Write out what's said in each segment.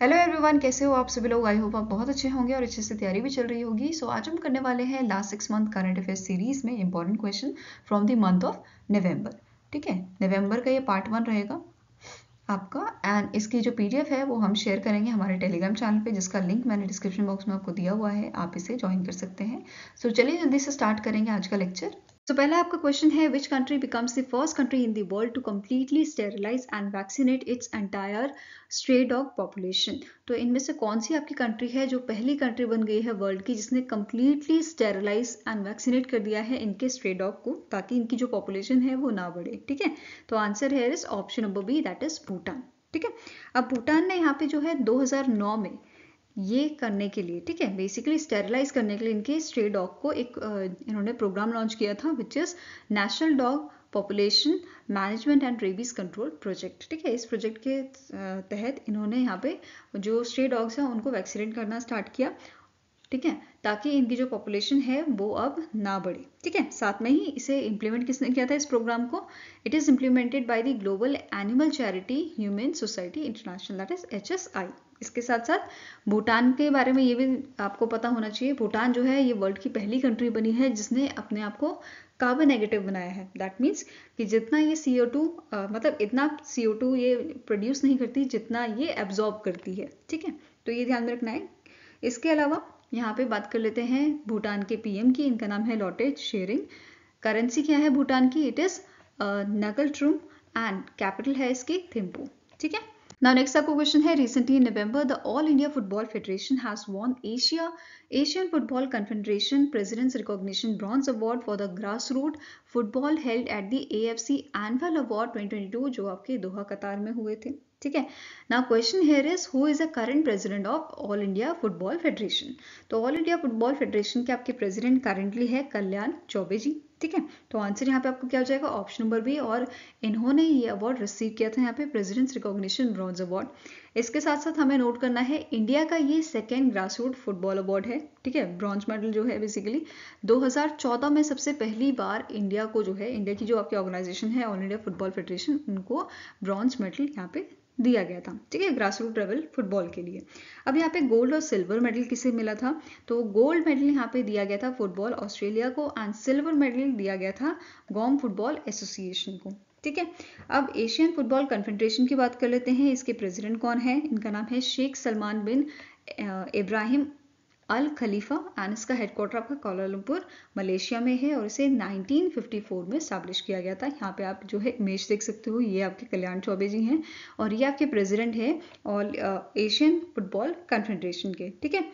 Hello everyone कैसे हो आप सभी लोग आई होप आप बहुत अच्छे होंगे और अच्छे से तैयारी भी चल रही होगी सो so, आज हम करने वाले हैं last six month current affair series में important question from the month of November ठीक है नवंबर का ये पार्ट वन रहेगा आपका एंड इसकी जो पीडीएफ है वो हम शेयर करेंगे हमारे टेलीग्राम चैनल पे जिसका लिंक मैंने डिस्क्रिप्शन बॉक्स में आपको दिया हुआ है आप इसे ज्वाइन कर सकते हैं सो so, चलिए जल्दी से स्टार्ट करेंगे आज का लेक्चर तो पहला आपका क्वेश्चन है which country becomes the first country in the world to completely sterilize and vaccinate its entire stray dog population तो इनमें से कौन सी आपकी कंट्री है जो पहली कंट्री बन गई है वर्ल्ड की जिसने कम्प्लीटली स्टेरिलाइज एंड वैक्सीनेट कर दिया है इनके स्ट्रे डॉग को ताकि इनकी जो पॉपुलेशन है वो ना बढ़े ठीक है तो आंसर है इस option number B that is Bhutan ठीक है अब भूटान ने यहाँ पे जो है दो में ये करने के लिए ठीक है बेसिकली स्टेरिलाइज करने के लिए इनके स्ट्रे डॉग को एक इन्होंने प्रोग्राम लॉन्च किया था which is national dog population management and rabies control project ठीक है इस प्रोजेक्ट के तहत इन्होंने यहाँ पे जो स्ट्रे डॉग्स हैं उनको वैक्सीनेट करना स्टार्ट किया ठीक है ताकि इनकी जो पॉपुलेशन है वो अब ना बढ़े ठीक है साथ में ही इसे इम्प्लीमेंट किसने किया था इस प्रोग्राम को it is implemented by the global animal charity humane society international that is H S I इसके साथ साथ भूटान के बारे में ये भी आपको पता होना चाहिए भूटान जो है ये वर्ल्ड की पहली कंट्री बनी है जिसने अपने आप को कार्बन नेगेटिव बनाया है दैट मीन्स कि जितना ये सी uh, मतलब इतना सी ये प्रोड्यूस नहीं करती जितना ये एब्जॉर्ब करती है ठीक है तो ये ध्यान में रखना है इसके अलावा यहाँ पे बात कर लेते हैं भूटान के पीएम की इनका नाम है लॉटे शेयरिंग करेंसी क्या है भूटान की इट इज़ नकल ट्रूम एंड कैपिटल है इसकी थिम्पू ठीक है Now next आपको क्वेश्चन है recently November the All India Football Federation has won Asia Asian Football Confederation President's Recognition bronze award for the grass root football held at the AFC annual award 2022 जो आपके दोहा कतार में हुए थे ठीक है ना question here is who is a current president of All India Football Federation तो ऑल इंडिया फुटबॉल फेडरेशन के आपके प्रेसिडेंट करंटली है कल्याण चौबे जी ठीक है तो आंसर यहाँ पे आपको क्या हो जाएगा ऑप्शन नंबर बी और इन्होंने ये अवार्ड रिसीव किया था यहाँ पे प्रेजिडेंट्स रिकॉग्निशन ब्रॉन्ज अवार्ड इसके साथ साथ हमें नोट करना है इंडिया का ये सेकेंड ग्रासरूट फुटबॉल अवार्ड है ठीक है ब्रॉन्ज मेडल जो है बेसिकली 2014 में सबसे पहली बार इंडिया को जो है इंडिया की जो आपकी ऑर्गेनाइजेशन है ऑल इंडिया फुटबॉल फेडरेशन उनको ब्रॉन्ज मेडल यहाँ पे दिया गया था ठीक है ग्रास रूट लेवल फुटबॉल के लिए अब यहाँ पे गोल्ड और सिल्वर मेडल किसे मिला था तो गोल्ड मेडल यहाँ पे दिया गया था फुटबॉल ऑस्ट्रेलिया को एंड सिल्वर मेडल दिया गया था गॉम फुटबॉल एसोसिएशन को ठीक है अब एशियन फुटबॉल कन्फेडरेशन की बात कर लेते हैं इसके प्रेसिडेंट कौन है इनका नाम है Sheikh Salman bin Ibrahim Al Khalifa and इसका हेडक्वार्टर आपका कोलालमपुर मलेशिया में है और इसे 1954 में स्टैब्लिश किया गया था यहाँ पे आप जो है इमेज देख सकते हो ये आपके कल्याण चौबे जी हैं और ये आपके प्रेसिडेंट है ऑल एशियन फुटबॉल कन्फेडरेशन के ठीक है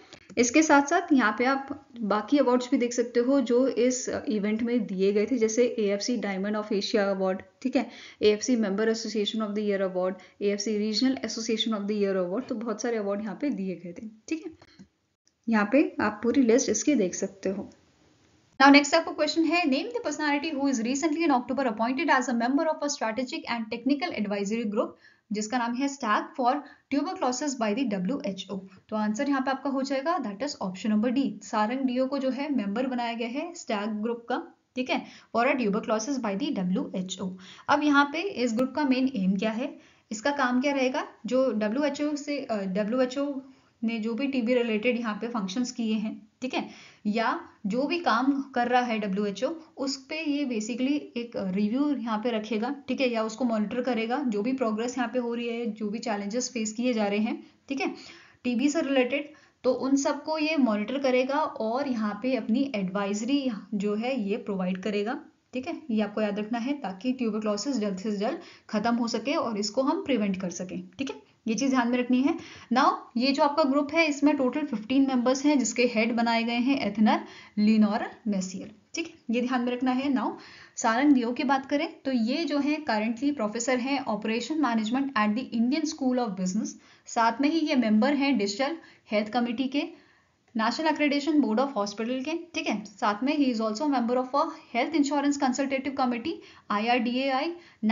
इसके साथ साथ यहाँ पे आप बाकी अवार्ड्स भी देख सकते हो जो इस इवेंट में दिए गए थे जैसे a diamond of Asia award ठीक है a member association of the year award a regional association of the year award तो बहुत सारे अवार्ड यहाँ पे दिए गए थे ठीक है यहाँ पे आप पूरी लिस्ट इसकी देख सकते हो नाउ नेक्स्ट आपको क्वेश्चन है name the personality who is recently in October appointed as a member of a strategic and technical advisory group जिसका नाम है STAG for tuberculosis by the WHO तो आंसर यहाँ पे आपका हो जाएगा that is option number D Sarang Deo को जो है मेंबर बनाया गया है स्टैक ग्रुप का ठीक है for a tuberculosis by the WHO अब यहाँ पे इस ग्रुप का मेन एम क्या है इसका काम क्या रहेगा जो डब्ल्यू एच ओ से डब्ल्यू एच ओ ने जो भी टीबी रिलेटेड यहाँ पे फंक्शंस किए हैं ठीक है या जो भी काम कर रहा है डब्ल्यू एच ओ उस पर ये बेसिकली एक रिव्यू यहाँ पे रखेगा ठीक है या उसको मॉनिटर करेगा जो भी प्रोग्रेस यहाँ पे हो रही है जो भी चैलेंजेस फेस किए जा रहे हैं ठीक है टीबी से रिलेटेड तो उन सबको ये मॉनिटर करेगा और यहाँ पे अपनी एडवाइजरी जो है ये प्रोवाइड करेगा ठीक है ये आपको याद रखना है ताकि ट्यूबरक्लोसिस जल्द से जल्द खत्म हो सके और इसको हम प्रिवेंट कर सकें ठीक है ये चीज़ ध्यान में रखनी है नाउ ये जो आपका ग्रुप है इसमें टोटल 15 मेंबर्स हैं जिसके हेड बनाए गए हैं एथनर लिन और मेसियर ठीक है ये ध्यान में रखना है नाउ सारंग दियो की बात करें तो ये जो है करंटली प्रोफेसर हैं operation management at the Indian School of Business साथ में ही ये मेंबर हैं डिजिटल हेल्थ कमिटी के National Accreditation Board of Hospital के ठीक है साथ में ही is also member of a health insurance consultative committee I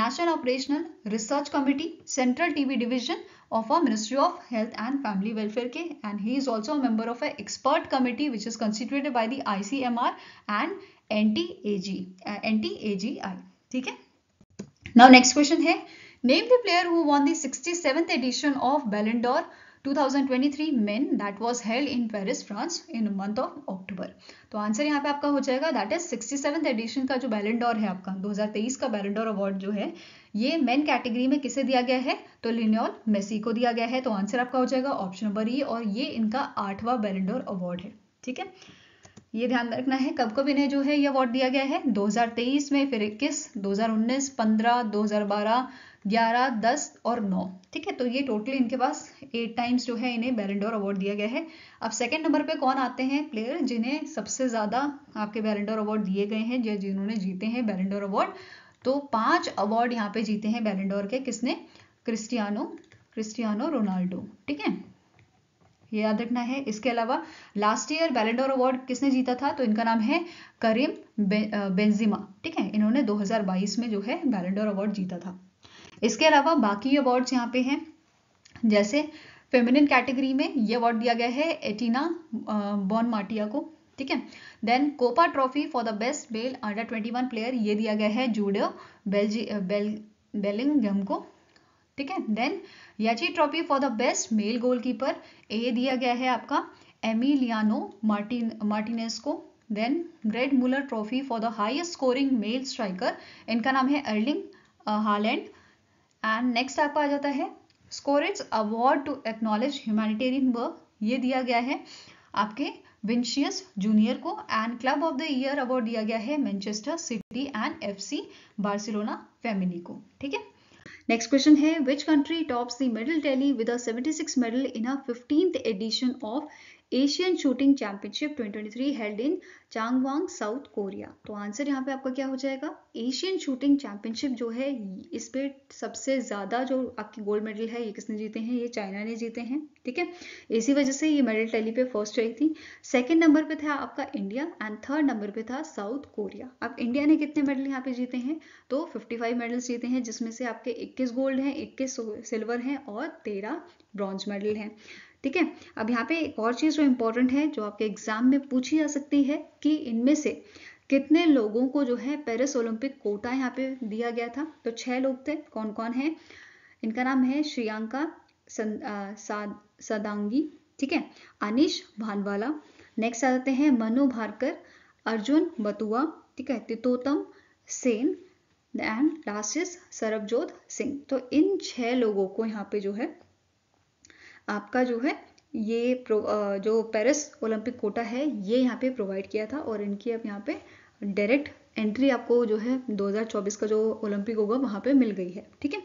national operational research committee central TB division of our Ministry of Health and Family Welfare ke, and he is also a member of an expert committee which is constituted by the ICMR and NTAG, uh, NTAGI. ठीक है next question question है the player who won the द 67th of Ballon d'Or. 2023 men that was held in Paris France in month of October तो answer यहाँ पे आपका हो जाएगा that is sixty seven edition का जो बैलेंडोर है आपका 2023 का बैलेंडोर अवार्ड जो है ये मेन कैटेगरी में किसे दिया गया है तो लिनियल मेसी को दिया गया है तो आंसर आपका हो जाएगा ऑप्शन नंबर ई और ये इनका आठवां बैलेंडोर अवार्ड है ठीक है ये ध्यान रखना है कब कब इन्हें जो है ये अवार्ड दिया गया है 2023 में फिर इक्कीस 2019, 15, 2012 ग्यारह दस और नौ ठीक है तो ये टोटली इनके पास एट टाइम्स जो है इन्हें बैलेंडोर अवार्ड दिया गया है अब सेकेंड नंबर पे कौन आते हैं प्लेयर जिन्हें सबसे ज़्यादा आपके बैलेंडोर अवार्ड दिए गए हैं या जिन्होंने जीते हैं बैलेंडोर अवार्ड तो पांच अवार्ड यहाँ पे जीते हैं बैलेंडोर के किसने क्रिस्टियानो क्रिस्टियानो रोनाल्डो ठीक है ये याद रखना है इसके अलावा लास्ट ईयर बैलेंडोर अवार्ड किसने जीता था तो इनका नाम है करीम बे, बेंजिमा ठीक है इन्होंने 2022 में जो है बैलेंडोर अवार्ड जीता था इसके अलावा बाकी अवार्ड यहाँ पे हैं जैसे फेमिनिन कैटेगरी में ये अवार्ड दिया गया है एटीना बॉन मार्टिया को ठीक है then Kopa trophy for the best bell under twenty one player ये दिया गया है जूडियो बेल्जी बेल बेलिंगम को ठीक है then Yashin trophy for the best male goalkeeper ये दिया गया है आपका एमिलियानो मार्टिन मार्टिनेस को then Gerd Muller trophy for the highest scoring male striker इनका नाम है अर्लिंग हालैंड एंड नेक्स्ट आपका आ जाता है Socrates award to acknowledge humanitarian work ये दिया गया है आपके विंशियस जूनियर को and club of the year award दिया गया है Manchester City and FC Barcelona Femeni को ठीक है नेक्स्ट क्वेश्चन है which country tops the medal tally with a 76 medal in a 15th edition of Asian shooting championship 2023 held in Changwon South Korea तो answer यहाँ पे आपका क्या हो जाएगा एशियन शूटिंग चैंपियनशिप जो है इस पे सबसे ज़्यादा जो आपकी गोल्ड मेडल है ये किसने जीते हैं ये चाइना ने जीते हैं ठीक है इसी वजह से ये मेडल टैली पे फर्स्ट रही थी सेकेंड नंबर पे था आपका इंडिया एंड थर्ड नंबर पे था साउथ कोरिया अब इंडिया ने कितने मेडल यहाँ पे जीते हैं तो फाइव मेडल्स जीते हैं जिसमें से आपके इक्कीस गोल्ड हैं इक्कीस सिल्वर हैं और तेरह ब्रॉन्ज मेडल हैं ठीक है अब यहाँ पे एक और चीज़ जो इंपॉर्टेंट है जो आपके एग्जाम में पूछी जा सकती है कि इनमें से कितने लोगों को जो है पेरिस ओलंपिक कोटा यहाँ पे दिया गया था तो छह लोग थे कौन कौन है इनका नाम है श्रियांका सदांगी ठीक है अनिश भानवाला नेक्स्ट आ जाते हैं मनु भारकर अर्जुन बतुआ ठीक है Tilottama Sen and last is Sarabjot Singh तो इन छह लोगों को यहाँ पे जो है आपका जो है ये जो पेरिस ओलंपिक कोटा है ये यहाँ पे प्रोवाइड किया था और इनकी अब यहाँ पे डायरेक्ट एंट्री आपको जो है 2024 का जो ओलंपिक होगा वहाँ पे मिल गई है ठीक है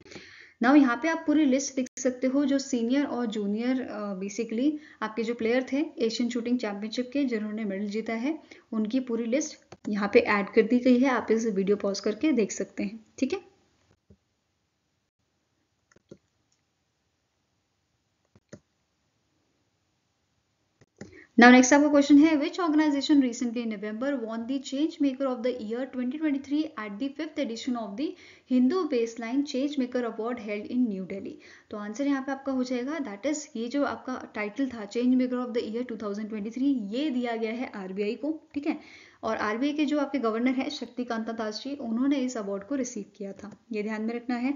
ना यहाँ पे आप पूरी लिस्ट देख सकते हो जो सीनियर और जूनियर बेसिकली आपके जो प्लेयर थे एशियन शूटिंग चैंपियनशिप के जिन्होंने मेडल जीता है उनकी पूरी लिस्ट यहाँ पे ऐड कर दी गई है आप इस वीडियो पॉज करके देख सकते हैं ठीक है Now next आपका question है which organization recently in November won the Change Maker of the Year 2023 at the fifth edition of the Hindu Baseline Change Maker Award held in New Delhi? तो answer यहाँ पे आपका हो जाएगा that is ये जो आपका title था Change Maker of the Year 2023 ये दिया गया है RBI को ठीक है और आरबीआई के जो आपके गवर्नर हैं शक्तिकांता दास जी उन्होंने इस अवार्ड को रिसीव किया था ये ध्यान में रखना है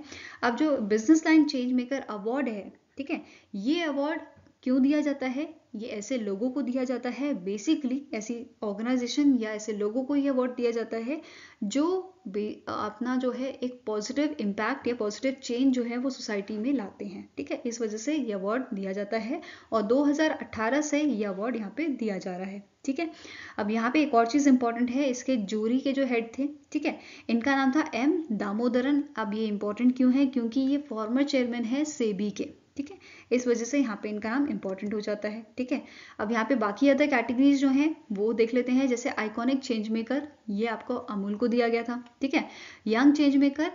अब जो business line change maker award है ठीक है ये अवार्ड क्यों दिया जाता है ये ऐसे लोगों को दिया जाता है बेसिकली ऐसी ऑर्गेनाइजेशन या ऐसे लोगों को ये अवार्ड दिया जाता है जो अपना जो है एक पॉजिटिव इम्पैक्ट या पॉजिटिव चेंज जो है वो सोसाइटी में लाते हैं ठीक है इस वजह से ये अवार्ड दिया जाता है और 2018 से ये अवार्ड यहाँ पे दिया जा रहा है ठीक है अब यहाँ पे एक और चीज़ इंपॉर्टेंट है इसके जूरी के जो हेड थे ठीक है इनका नाम था एम दामोदरन अब ये इंपॉर्टेंट क्यों है क्योंकि ये फॉर्मर चेयरमैन है सेबी के ठीक है इस वजह से यहाँ पे इनका नाम इंपॉर्टेंट हो जाता है ठीक है अब यहाँ पे बाकी अदर कैटेगरीज जो हैं वो देख लेते हैं जैसे आइकॉनिक चेंज मेकर ये आपको अमूल को दिया गया था ठीक है young change maker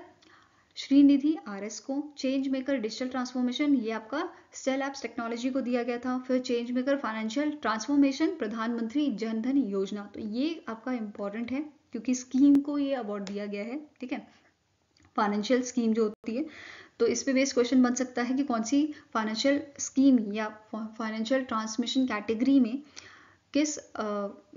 Srinidhi R S को चेंज मेकर डिजिटल ट्रांसफॉर्मेशन ये आपका सेल एप्स टेक्नोलॉजी को दिया गया था फिर चेंज मेकर फाइनेंशियल ट्रांसफॉर्मेशन प्रधानमंत्री जनधन योजना तो ये आपका इंपॉर्टेंट है क्योंकि स्कीम को ये अवार्ड दिया गया है ठीक है फाइनेंशियल स्कीम जो होती है तो इस पे बेस्ड क्वेश्चन बन सकता है कि कौन सी फाइनेंशियल स्कीम या फाइनेंशियल ट्रांसमिशन कैटेगरी में किस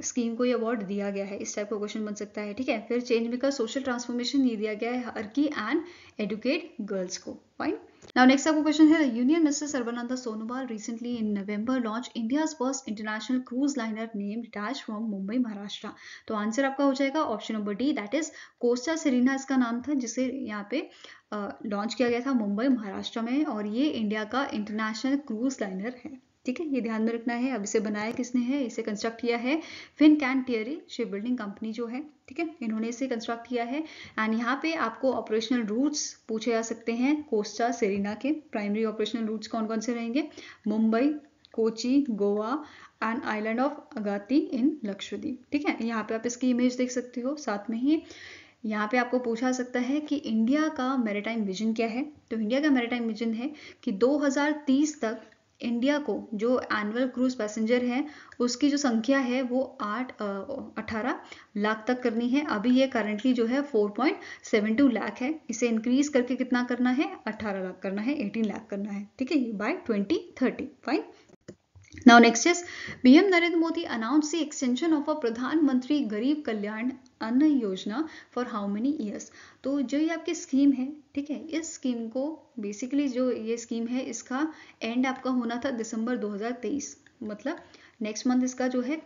स्कीम uh, को ये अवार्ड दिया गया है इस टाइप का क्वेश्चन बन सकता है ठीक है फिर चेंज मेकर सोशल ट्रांसफॉर्मेशन ये दिया गया है हर की एंड एडुकेट गर्ल्स को fine Now next up question here. Union Minister Sarbananda Sonowal recently in November launched India's first international cruise liner named Dash from Mumbai, Maharashtra. तो answer आपका हो जाएगा option number D, that is Costa Serena इसका नाम था जिसे यहाँ पे launch किया गया था मुंबई महाराष्ट्र में और ये इंडिया का international cruise liner है ठीक है ये ध्यान में रखना है अब इसे बनाया किसने है इसे कंस्ट्रक्ट किया है Fincantieri shipbuilding company जो है ठीक है इन्होंने इसे कंस्ट्रक्ट किया है एंड यहाँ पे आपको ऑपरेशनल रूट्स पूछे जा सकते हैं कोस्टा सेरिना के प्राइमरी ऑपरेशनल रूट्स कौन कौन से रहेंगे Mumbai Kochi Goa and island of Agatti in Lakshadweep ठीक है यहाँ पे आप इसकी इमेज देख सकते हो साथ में ही यहाँ पे आपको पूछा सकता है कि इंडिया का मेरेटाइम विजन क्या है तो इंडिया का मेरेटाइम विजन है कि 2030 तक इंडिया को जो एनुअल क्रूज पैसेंजर है उसकी जो संख्या है वो आठ अठारह लाख तक करनी है अभी ये करंटली जो है four point seven two lakh है इसे इंक्रीज करके कितना करना है अठारह लाख करना है एटीन लाख करना है ठीक है by twenty thirty fine Now next is PM Narendra Modi announced the extension of a Pradhan Mantri अन्न योजना फॉर हाउ मेनी ईयर्स तो जो ये आपकी स्कीम है ठीक है इस स्कीम को बेसिकली जो ये स्कीम है इसका एंड आपका होना था दिसंबर 2023 मतलब नेक्स्ट मंथ इसका जो है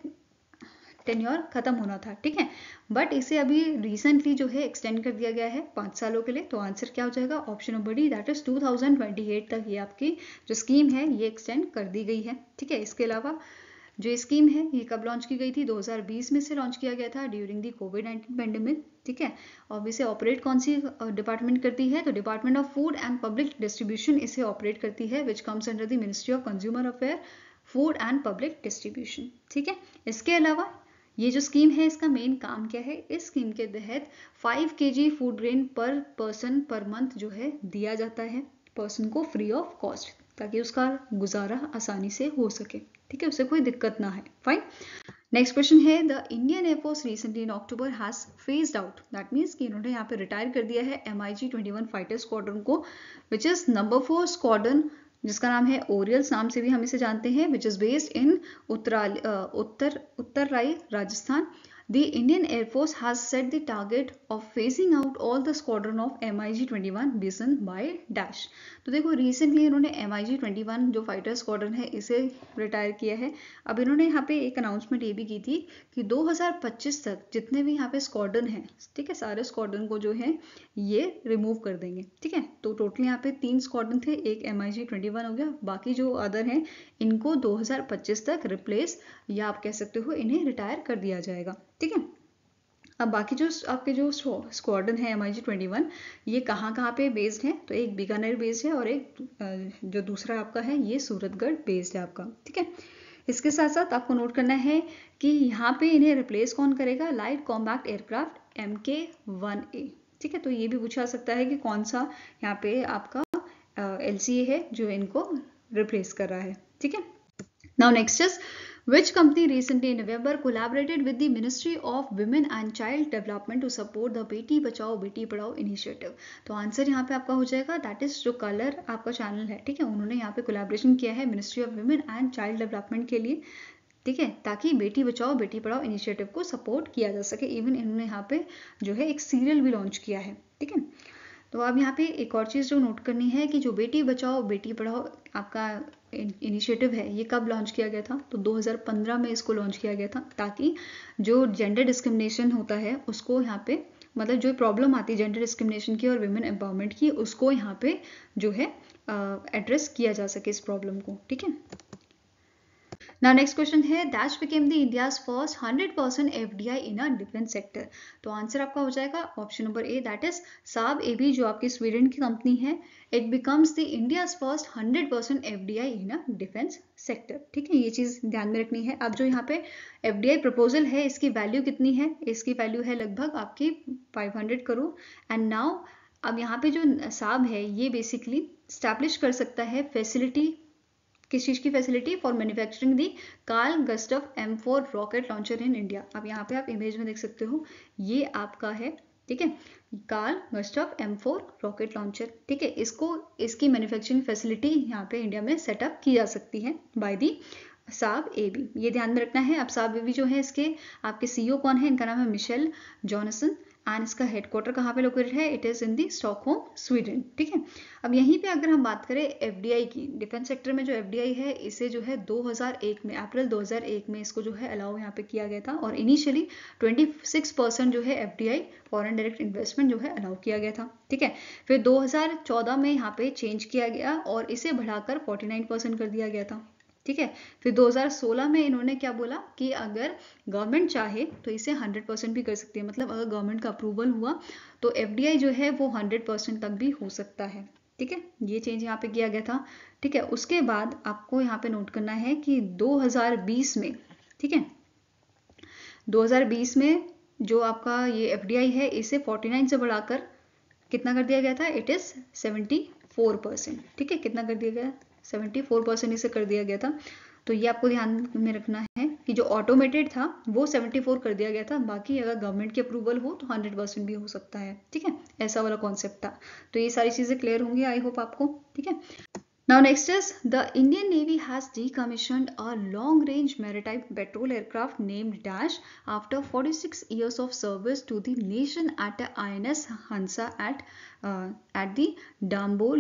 टेन्योर खत्म होना था ठीक है बट इसे अभी रिसेंटली जो है एक्सटेंड कर दिया गया है पांच सालों के लिए तो आंसर क्या हो जाएगा option number D that is 2028 तक ये आपकी जो स्कीम है ये एक्सटेंड कर दी गई है ठीक है इसके अलावा जो स्कीम है ये कब लॉन्च की गई थी 2020 में से लॉन्च किया गया था during the COVID nineteen pandemic ठीक है और इसे ऑपरेट कौन सी डिपार्टमेंट करती है तो department of food and public distribution इसे ऑपरेट करती है which comes under the ministry of consumer affair food and public distribution ठीक है इसके अलावा ये जो स्कीम है इसका मेन काम क्या है इस स्कीम के तहत 5 के food grain per person per month जो है दिया जाता है पर्सन को फ्री ऑफ कॉस्ट ताकि उसका गुजारा आसानी से हो सके ठीक है उससे कोई दिक्कत ना है फाइन नेक्स्ट क्वेश्चन है the Indian Air Force recently in October has phased out that means कि इन्होंने यहाँ पे रिटायर कर दिया है M I G twenty one fighter squadron को which is number four squadron जिसका नाम है ओरियल्स नाम से भी हम इसे जानते हैं विच इज बेस्ड इन उत्तर उत्तर Uttarlai Rajasthan The Indian Air Force has set the target of phasing out all the squadron of MiG-21 Bison by dash. तो देखो रिसेंटली इन्होंने MiG-21 जो फाइटर स्क्वाड्रन है इसे रिटायर किया है अब इन्होंने यहाँ पे एक अनाउंसमेंट ये भी की थी कि 2025 तक जितने भी यहाँ पे स्क्वाड्रन हैं ठीक है सारे स्क्वाड्रन को जो है ये रिमूव कर देंगे ठीक है तो टोटल यहाँ पे तीन स्क्वाड्रन थे एक MiG-21 हो गया बाकी जो अदर हैं इनको 2025 तक रिप्लेस या आप कह सकते हो इन्हें रिटायर कर दिया जाएगा ठीक है अब बाकी जो आपके जो स्क्वाडन है एम आई ये कहाँ कहाँ पे बेस्ड है तो एक बीकानेर बेस्ड है और एक जो दूसरा आपका है ये सूरतगढ़ बेस्ड है आपका ठीक है इसके साथ साथ आपको नोट करना है कि यहाँ पे इन्हें रिप्लेस कौन करेगा light combat aircraft M K one A ठीक है तो ये भी पूछा सकता है कि कौन सा यहाँ पे आपका एल uh, है जो इनको रिप्लेस कर रहा है ठीक है now next is which company recently in November collaborated with the Ministry of Women and Child Development to support the बेटी बचाओ बेटी पढ़ाओ इनिशिएटिव तो आंसर यहाँ पे आपका हो जाएगा दैट इज जो कलर आपका चैनल है ठीक है उन्होंने यहाँ पे कोलैबोरेशन किया है ministry of women and child development के लिए ठीक है ताकि बेटी बचाओ बेटी पढ़ाओ इनिशिएटिव को सपोर्ट किया जा सके इवन इन्होंने यहाँ पे जो है एक सीरियल भी लॉन्च किया है ठीक है तो अब यहाँ पे एक और चीज़ जो नोट करनी है कि जो बेटी बचाओ बेटी पढ़ाओ आपका इनिशिएटिव है ये कब लॉन्च किया गया था तो 2015 में इसको लॉन्च किया गया था ताकि जो जेंडर डिस्क्रिमिनेशन होता है उसको यहाँ पे मतलब जो प्रॉब्लम आती है जेंडर डिस्क्रिमिनेशन की और वुमेन एम्पावरमेंट की उसको यहाँ पे जो है एड्रेस किया जा सके इस प्रॉब्लम को ठीक है Now next question है dash became the India's first hundred percent F D I in a defence sector तो आंसर आपका हो जाएगा option number A that is Saab A B जो आपकी स्वीडन की कंपनी है it becomes the India's first hundred percent F D I in a defence sector ठीक है ये चीज़ ध्यान में रखनी है अब जो यहाँ पे एफ डी आई प्रपोजल है इसकी वैल्यू कितनी है इसकी वैल्यू है लगभग आपकी five hundred crore and now अब यहाँ पे जो साब है ये बेसिकली स्टैब्लिश कर सकता है फैसिलिटी किस चीज़ की facility for manufacturing the Carl Gustaf M four rocket launcher in India अब यहाँ पे आप इमेज में देख सकते हो ये आपका है ठीक है Carl Gustaf M four rocket launcher ठीक है इसको इसकी मैन्युफैक्चरिंग फैसिलिटी यहाँ पे इंडिया में सेटअप की जा सकती है बाय दी साब ए बी ये ध्यान में रखना है अब साब ए बी जो है इसके आपके सीईओ e कौन है इनका नाम है मिशेल जॉनसन एंड इसका हेडक्वार्टर कहाँ पे लोकेटेड है it is in the Stockholm Sweden ठीक है अब यहीं पे अगर हम बात करें एफडीआई की डिफेंस सेक्टर में जो एफडीआई है इसे जो है 2001 में अप्रैल 2001 में इसको जो है अलाउ यहाँ पे किया गया था और इनिशियली 26 परसेंट जो है एफडीआई फॉरेन डायरेक्ट इन्वेस्टमेंट जो है अलाउ किया गया था ठीक है फिर 2014 में यहाँ पे चेंज किया गया और इसे बढ़ाकर 49 परसेंट कर दिया गया था ठीक है फिर 2016 में इन्होंने क्या बोला कि अगर गवर्नमेंट चाहे तो इसे 100 परसेंट भी कर सकती है मतलब अगर गवर्नमेंट का अप्रूवल हुआ तो एफ जो है वो हंड्रेड परसेंट तक भी हो सकता है ठीक है ये चेंज यहाँ पे किया गया था ठीक है उसके बाद आपको यहाँ पे नोट करना है कि दो में ठीक है 2020 में जो आपका ये एफ है इसे 49 से बढ़ाकर कितना कर दिया गया था इट इज़ 74 परसेंट ठीक है कितना कर दिया गया 74 परसेंट इसे कर दिया गया था तो ये आपको ध्यान में रखना है कि जो ऑटोमेटेड था वो 74 कर दिया गया था बाकी अगर गवर्नमेंट की अप्रूवल हो तो हंड्रेड परसेंट भी हो सकता है ठीक है ऐसा वाला कॉन्सेप्ट था तो ये सारी चीजें क्लियर होंगी आई होप आपको ठीक है now next is the Indian navy has decommission a long range maritime patrol aircraft named dash after forty six years of service to the nation at I N S Hansa at at the डाम्बो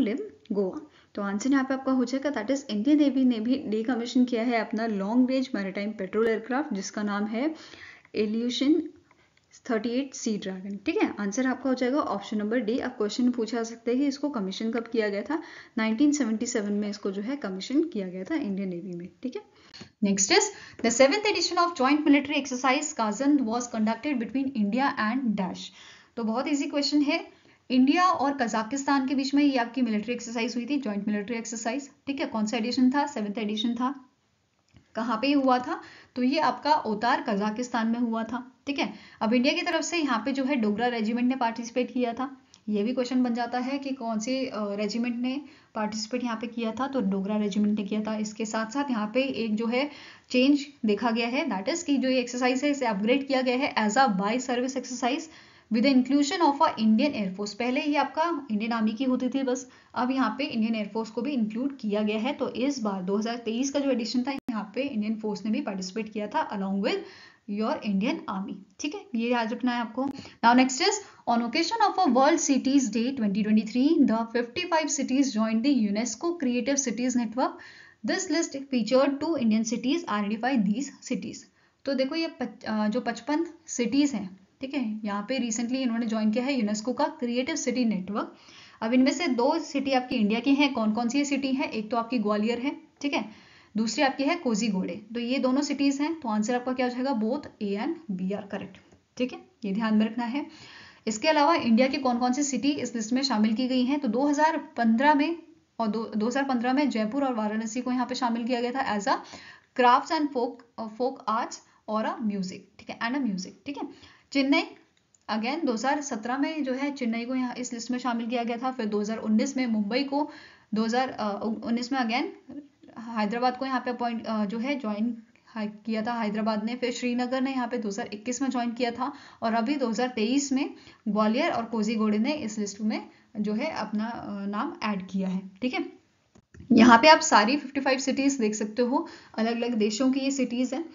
गोवा तो answer यहाँ पे आपका हो जाएगा that is Indian navy ने भी D commission किया है अपना long range maritime patrol aircraft जिसका नाम है थर्टी 38 सी ड्रैगन ठीक है आंसर आपका हो जाएगा ऑप्शन नंबर डी आप क्वेश्चन पूछा सकते हैं कि इसको कमीशन कब किया गया था 1977 में इसको जो है कमीशन किया गया था इंडियन नेवी में ठीक है next is the seventh edition of joint military exercise Kazind was conducted between India and dash तो बहुत इजी क्वेश्चन है इंडिया और कजाकिस्तान के बीच में ये आपकी मिलिट्री एक्सरसाइज हुई थी ज्वाइंट मिलिट्री एक्सरसाइज ठीक है कौन सा एडिशन था सेवेंथ एडिशन था कहाँ पे हुआ था तो ये आपका उतार कजाकिस्तान में हुआ था ठीक है अब इंडिया की तरफ से यहाँ पे जो है डोगरा रेजिमेंट ने पार्टिसिपेट किया था ये भी क्वेश्चन बन जाता है कि कौन से रेजिमेंट ने पार्टिसिपेट यहाँ पे किया था तो डोगरा रेजिमेंट ने किया था इसके साथ साथ यहाँ पे एक जो है चेंज देखा गया है दैट इज की जो ये एक्सरसाइज है इसे अपग्रेड किया गया है as a bi service exercise with inclusion inclusion of a Indian air force पहले ही आपका इंडियन आर्मी की होती थी बस अब यहाँ पे इंडियन एयरफोर्स को भी इंक्लूड किया गया है तो इस बार 2023 का जो एडिशन था यहाँ पे इंडियन फोर्स ने भी पार्टिसिपेट किया था along with your Indian army ठीक है ये याद रखना है आपको now next is on occasion of a world cities day 2023 the three cities join the UNESCO creative cities network this list feature two Indian cities identify these cities तो देखो ये पच, जो पचपन सिटीज हैं ठीक है यहाँ पे रिसेंटली इन्होंने ज्वाइन किया है यूनेस्को का क्रिएटिव सिटी नेटवर्क अब इनमें से दो सिटी आपकी इंडिया की हैं कौन कौन सी सिटी है एक तो आपकी ग्वालियर है ठीक है दूसरी आपकी है कोजी घोड़े तो ये दोनों सिटीज हैं तो आंसर आपका क्या हो जाएगा both A and B are correct ठीक है ये ध्यान में रखना है इसके अलावा इंडिया की कौन कौन सी सिटी इस लिस्ट में शामिल की गई हैं तो 2015 में और दो 2015 में जयपुर और वाराणसी को यहाँ पे शामिल किया गया था as a craft and folk folk arts और अ म्यूजिक ठीक है एंड अ म्यूजिक ठीक है चेन्नई अगेन 2017 में जो है चेन्नई को यहाँ इस लिस्ट में शामिल किया गया था फिर 2019 में मुंबई को 2019 में अगेन हैदराबाद को यहाँ पे अपॉइंट जो है ज्वाइन किया था हैदराबाद ने फिर श्रीनगर ने यहाँ पे 2021 में ज्वाइन किया था और अभी 2023 में ग्वालियर और कोजीगोड़े ने इस लिस्ट में जो है अपना नाम ऐड किया है ठीक है यहाँ पे आप सारी 55 सिटीज देख सकते हो अलग अलग देशों की ये सिटीज हैं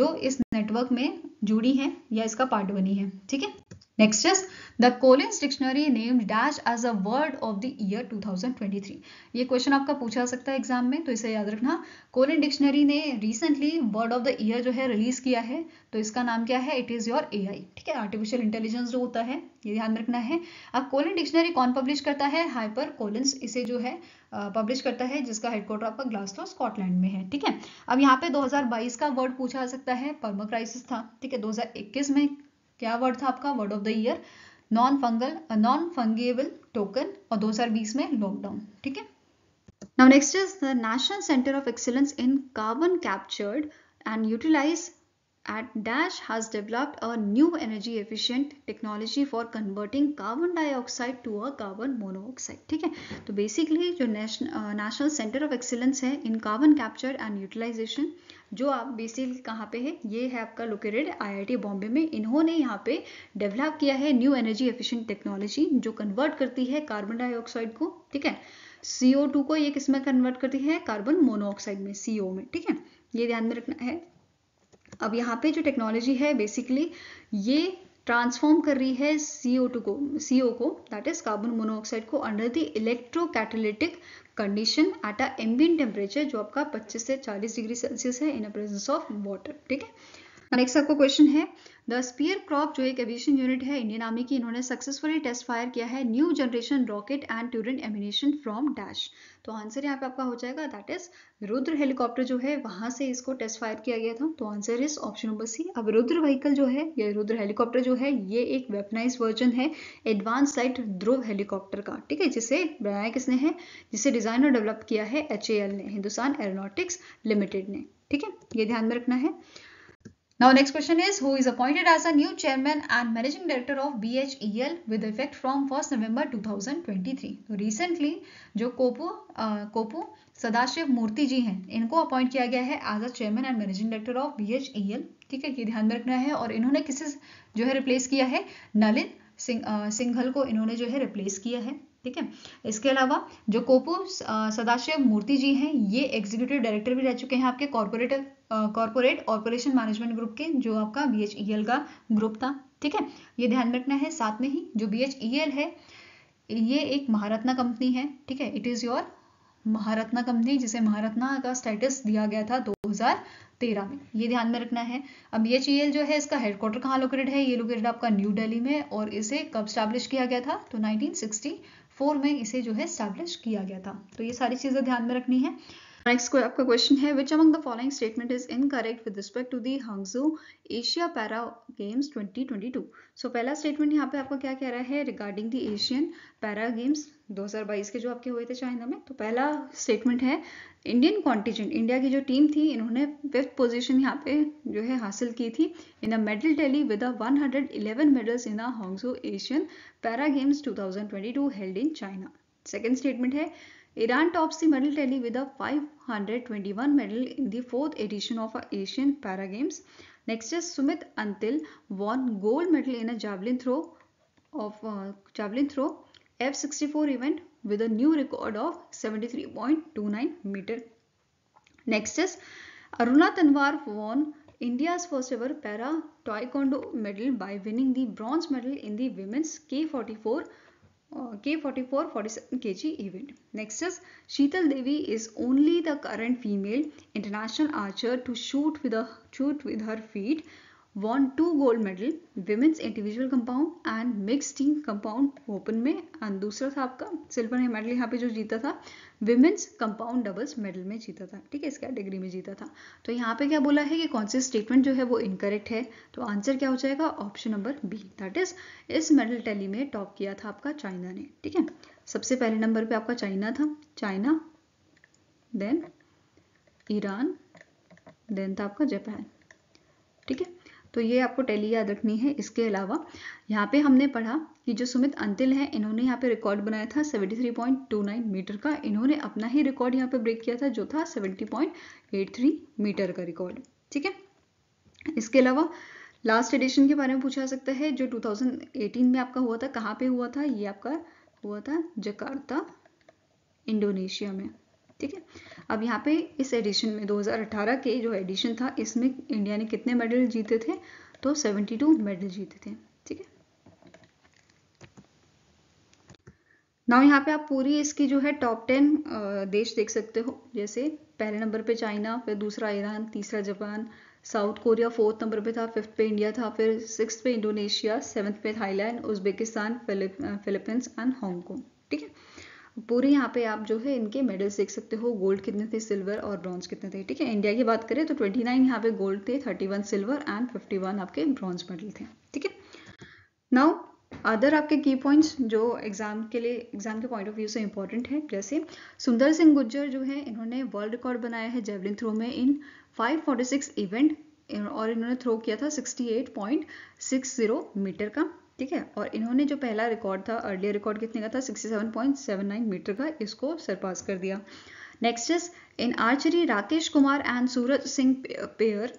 जो इस नेटवर्क में जुड़ी है या इसका पार्ट बनी है ठीक है next is the Collins dictionary named dash as a word of the year 2023 ये क्वेश्चन आपका पूछा सकता है एग्जाम में तो इसे याद रखना कोलिन डिक्शनरी ने recently word of the year जो है रिलीज किया है तो इसका नाम क्या है इट इज योर ए ठीक है आर्टिफिशियल इंटेलिजेंस जो होता है ये ध्यान रखना है अब कोलिन डिक्शनरी कौन पब्लिश करता है हाइपर कोलिंस इसे जो है पब्लिश करता है जिसका हेडक्वार्टर आपका ग्लास्टो स्कॉटलैंड में है ठीक है अब यहाँ पे दो हजार बाईस का वर्ड पूछा जा सकता है पर्मा क्राइसिस था ठीक है दो हजार इक्कीस में क्या वर्ड था आपका word of the year non fungal non fungible token और 2020 में लॉकडाउन ठीक है now next is the national centre of excellence in carbon captured and utilize at dash has developed a new energy efficient technology for converting carbon dioxide to a carbon monoxide ठीक है तो basically जो national centre of excellence है in carbon capture and utilization जो आप basically कहाँ पे है ये है आपका लोकेटेड आईआईटी बॉम्बे में इन्होंने यहाँ पे डेवलप किया है न्यू एनर्जी एफिशिएंट टेक्नोलॉजी जो कन्वर्ट करती है कार्बन डाइऑक्साइड को ठीक है सीओ टू को ये किसमें कन्वर्ट करती है कार्बन मोनोऑक्साइड में सीओ में ठीक है ये ध्यान में रखना है अब यहाँ पे जो टेक्नोलॉजी है बेसिकली ये ट्रांसफॉर्म कर रही है सीओ टू को सीओ को दैट इज कार्बन मोनोऑक्साइड को under the electrocatalytic condition at a ambient temperature जो आपका 25 से 40 डिग्री सेल्सियस है in a presence of water ठीक है नेक्स्ट आपको क्वेश्चन है द स्पीयर क्रॉप जो एक एविएशन यूनिट है इंडियन आर्मी की इन्होंने सक्सेसफुली टेस्ट फायर किया है new generation rocket and turret ammunition from dash तो आंसर यहाँ पे आपका हो जाएगा दैट इज रुद्र हेलीकॉप्टर जो है वहां से इसको टेस्ट फायर किया गया था तो answer is option number C अब रुद्र व्हीकल जो है ये रुद्र हेलीकॉप्टर जो है ये एक वेपनाइज वर्जन है एडवांस लाइट ध्रुव हेलीकॉप्टर का ठीक है जिसे बनाया किसने है जिसे डिजाइन और डेवलप किया है एच ने हिंदुस्तान एरोनॉटिक्स लिमिटेड ने ठीक है ये ध्यान में रखना है Now next question is who is appointed as a new chairman and managing director of BHEL with effect from 1st November 2023. So तो recently जो कोपू कोपू सदाशिव मूर्ति जी हैं इनको अपॉइंट किया गया है as a chairman and managing director of BHEL ठीक है ये ध्यान में रखना है और इन्होंने किसे जो है रिप्लेस किया है नलिन सिंघल को इन्होंने जो है रिप्लेस किया है ठीक है इसके अलावा जो कोपू सदाशिव मूर्ति जी हैं ये एग्जीक्यूटिव डायरेक्टर भी रह चुके हैं आपके corporator corporate operation management group के जो आपका बी e का ग्रुप था ठीक है ये ध्यान में रखना है साथ में ही जो बी e है ये एक महारत्ना कंपनी है ठीक है it is your Maharatna company जिसे महारत्ना का स्टेटस दिया गया था 2013 में ये ध्यान में रखना है अब बी एल e जो है इसका हेडक्वार्टर कहाँ लोकेटेड है ये लोकेटेड आपका न्यू दिल्ली में और इसे कब स्टैब्लिश किया गया था तो 1964 में इसे जो है स्टैब्लिश किया गया था तो ये सारी चीज़ें ध्यान में रखनी है नेक्स्ट कोई आपका क्वेश्चन है which among the following statement is incorrect with respect to the Hangzhou Asia para games 2022 so so, पहला स्टेटमेंट यहाँ पे आपका क्या कह रहा है regarding the Asian para games 2022 के जो आपके हुए थे चाइना में तो पहला स्टेटमेंट है इंडियन कॉन्टिजेंट इंडिया की जो टीम थी इन्होंने फिफ्थ पोजीशन यहाँ पे जो है हासिल की थी in a medal tally with a 111 medals in a Hangzhou Asian para games 2022 held in China second statement है Iran tops the medal tally with a 521 medal in the fourth edition of Asian Para Games. Next is Sumit Antil won gold medal in a javelin throw of uh, javelin throw F64 event with a new record of 73.29 meter. Next is Aruna Tanwar won India's first ever para taekwondo medal by winning the bronze medal in the women's K44 uh, K44 47 kg event. Next is Sheetal Devi is only the current female international archer to shoot with, a, shoot with her feet won two gold medal women's individual compound and mix team compound open में एंड दूसरा था आपका silver medal यहाँ पे जो जीता था विमेंस कंपाउंड डबल्स मेडल में जीता था ठीक है इस कैटेगरी में जीता था तो यहाँ पे क्या बोला है कि कौन से स्टेटमेंट जो है वो इनकरेक्ट है तो आंसर क्या हो जाएगा option number B that is इस मेडल टैली में टॉप किया था आपका चाइना ने ठीक है सबसे पहले नंबर पे आपका चाइना था चाइना देन ईरान देन था आपका जापान ठीक है तो ये आपको टैली याद रखनी है इसके अलावा यहाँ पे हमने पढ़ा कि जो सुमित अंतिल हैं इन्होंने यहाँ पे रिकॉर्ड बनाया था 73.29 मीटर का इन्होंने अपना ही रिकॉर्ड यहाँ पे ब्रेक किया था जो था 70.83 मीटर का रिकॉर्ड ठीक है इसके अलावा लास्ट एडिशन के बारे में पूछा सकता है जो 2018 में आपका हुआ था कहाँ पे हुआ था ये आपका हुआ था जकार्ता इंडोनेशिया में ठीक है अब यहाँ पे इस एडिशन में 2018 के जो एडिशन था इसमें इंडिया ने कितने मेडल जीते थे तो 72 मेडल जीते थे ठीक है नाउ यहाँ पे आप पूरी इसकी जो है टॉप टेन देश देख सकते हो जैसे पहले नंबर पे चाइना फिर दूसरा ईरान तीसरा Japan South Korea fourth number पे था फिफ्थ पे इंडिया था फिर सिक्स पे इंडोनेशिया सेवन्थ पे Thailand Uzbekistan Philippines and Hong Kong ठीक है पूरे यहाँ पे आप जो है इनके मेडल्स देख सकते हो गोल्ड कितने थे सिल्वर और ब्रॉन्ज कितने थे ठीक है इंडिया की बात करें तो 29 नाइन यहाँ पे गोल्ड थे 31 सिल्वर एंड 51 आपके ब्रॉन्ज मेडल थे ठीक है नाउ अदर आपके की पॉइंट्स जो एग्जाम के लिए एग्जाम के पॉइंट ऑफ व्यू से इंपॉर्टेंट है जैसे सुंदर सिंह गुज्जर जो है इन्होंने वर्ल्ड रिकॉर्ड बनाया है जेवलिन थ्रो में इन फाइव इवेंट और इन्होंने थ्रो किया था सिक्सटी मीटर का ठीक है और इन्होंने जो पहला रिकॉर्ड था अर्लियर रिकॉर्ड कितने का था 67.79 मीटर का इसको सरपास कर दिया next is in archery Rakesh Kumar and Suraj Singh pair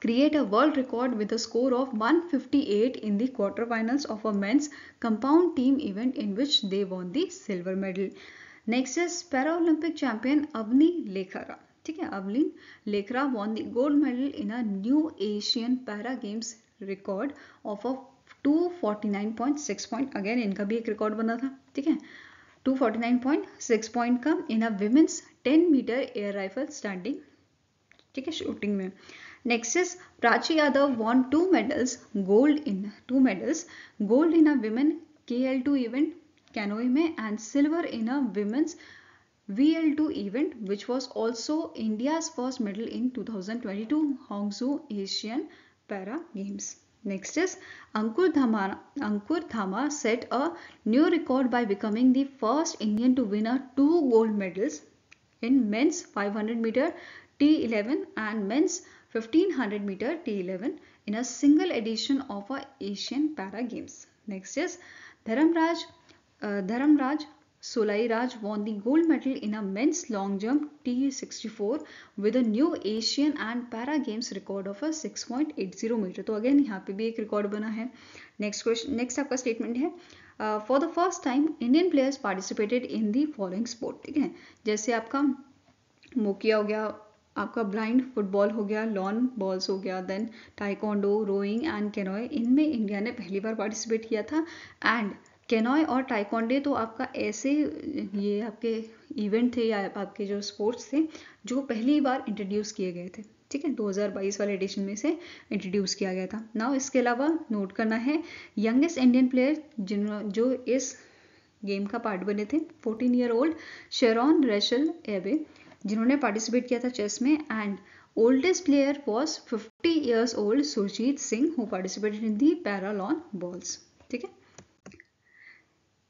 create a world record with a score of 158 in the quarter finals of a men's compound team event in which they won the silver medal next is para olympic champion Avani Lekhara ठीक है Avani Lekhara won the gold medal in a new Asian para games record of a 249.6 point again इनका भी एक record बना था ठीक है 249.6 point का in a women's 10 metre air rifle standing ठीक है शूटिंग में next is Prachi Yadav won two medals gold in two medals gold in a women K L two event canoe में and silver in a women's V L two event which was also India's first medal in two thousand twenty two Hangzhou Asian para games Next is Ankur Thama. Ankur Dhama set a new record by becoming the first Indian to win a two gold medals in men's 500 meter T11 and men's 1500 meter T11 in a single edition of a Asian Para Games. Next is Dharamraj uh, Dharamraj Solairaj won the gold medal in a men's long jump T64 with a new Asian and Para Games record of a 6.80 meter. तो again यहाँ पे भी एक record बना है next question next आपका statement है for the first time Indian players participated in the following sport ठीक है जैसे आपका मोकिया हो गया आपका ब्लाइंड फुटबॉल हो गया लॉन बॉल्स हो गया then taekwondo rowing and canoe इनमें इंडिया ने पहली बार पार्टिसिपेट किया था एंड कैनॉय और टाइकोंडे तो आपका ऐसे ये आपके इवेंट थे या आपके जो स्पोर्ट्स थे जो पहली बार इंट्रोड्यूस किए गए थे ठीक है 2022 वाले एडिशन में से इंट्रोड्यूस किया गया था नाउ इसके अलावा नोट करना है यंगेस्ट इंडियन प्लेयर जिन जो इस गेम का पार्ट बने थे 14 ईयर ओल्ड शेरॉन रेशल एबे जिन्होंने पार्टिसिपेट किया था चेस में and oldest player was 50 years old Surjit Singh who participated in the para lawn bowls ठीक है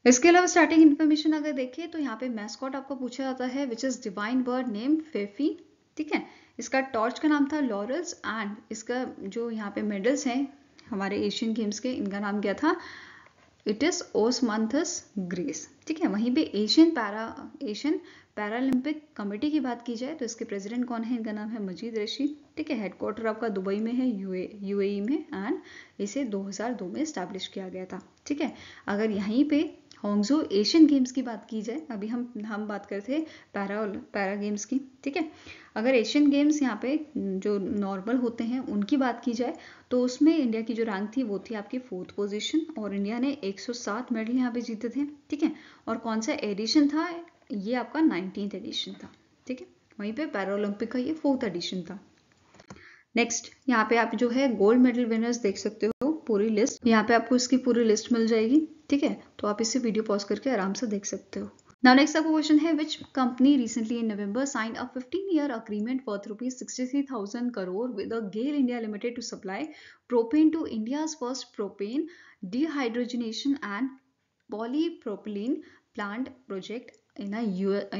इसके अलावा स्टार्टिंग इन्फॉर्मेशन अगर देखें तो यहाँ पे मैस्कॉट आपको पूछा जाता है which is divine bird name Fei Fei ठीक है इसका टॉर्च का नाम था लॉरल्स एंड इसका जो यहाँ पे मेडल्स हैं हमारे एशियन गेम्स के इनका नाम क्या था इट इज ओसमंथस ग्रेस ठीक है वहीं पे Asian para Asian paralympic committee की बात की जाए तो इसके प्रेसिडेंट कौन है इनका नाम है मजीद रशी ठीक है हेडक्वार्टर आपका दुबई में है यूए यूएई e में एंड इसे 2002 में स्टैब्लिश किया गया था ठीक है अगर यहीं पे होंगजो एशियन गेम्स की बात की जाए अभी हम हम बात करते थे पैरा पैरा गेम्स की ठीक है अगर एशियन गेम्स यहाँ पे जो नॉर्मल होते हैं उनकी बात की जाए तो उसमें इंडिया की जो रैंक थी वो थी आपकी फोर्थ पोजीशन और इंडिया ने 107 मेडल यहाँ पे जीते थे ठीक है और कौन सा एडिशन था ये आपका नाइनटीन एडिशन था ठीक है वहीं पे पैरालंपिक का ये फोर्थ एडिशन था नेक्स्ट यहाँ पे आप जो है गोल्ड मेडल विनर्स देख सकते हो पूरी लिस्ट यहाँ पे आपको इसकी पूरी लिस्ट मिल जाएगी ठीक है तो आप इसे वीडियो पॉज करके आराम से देख सकते हो नाउ नेक्स्ट का क्वेश्चन है which company recently in November sign a 15 year agreement for rupees sixty crore with a GAIL India limited to supply propane to India first propane dehydrogenation and polypropylene plant project in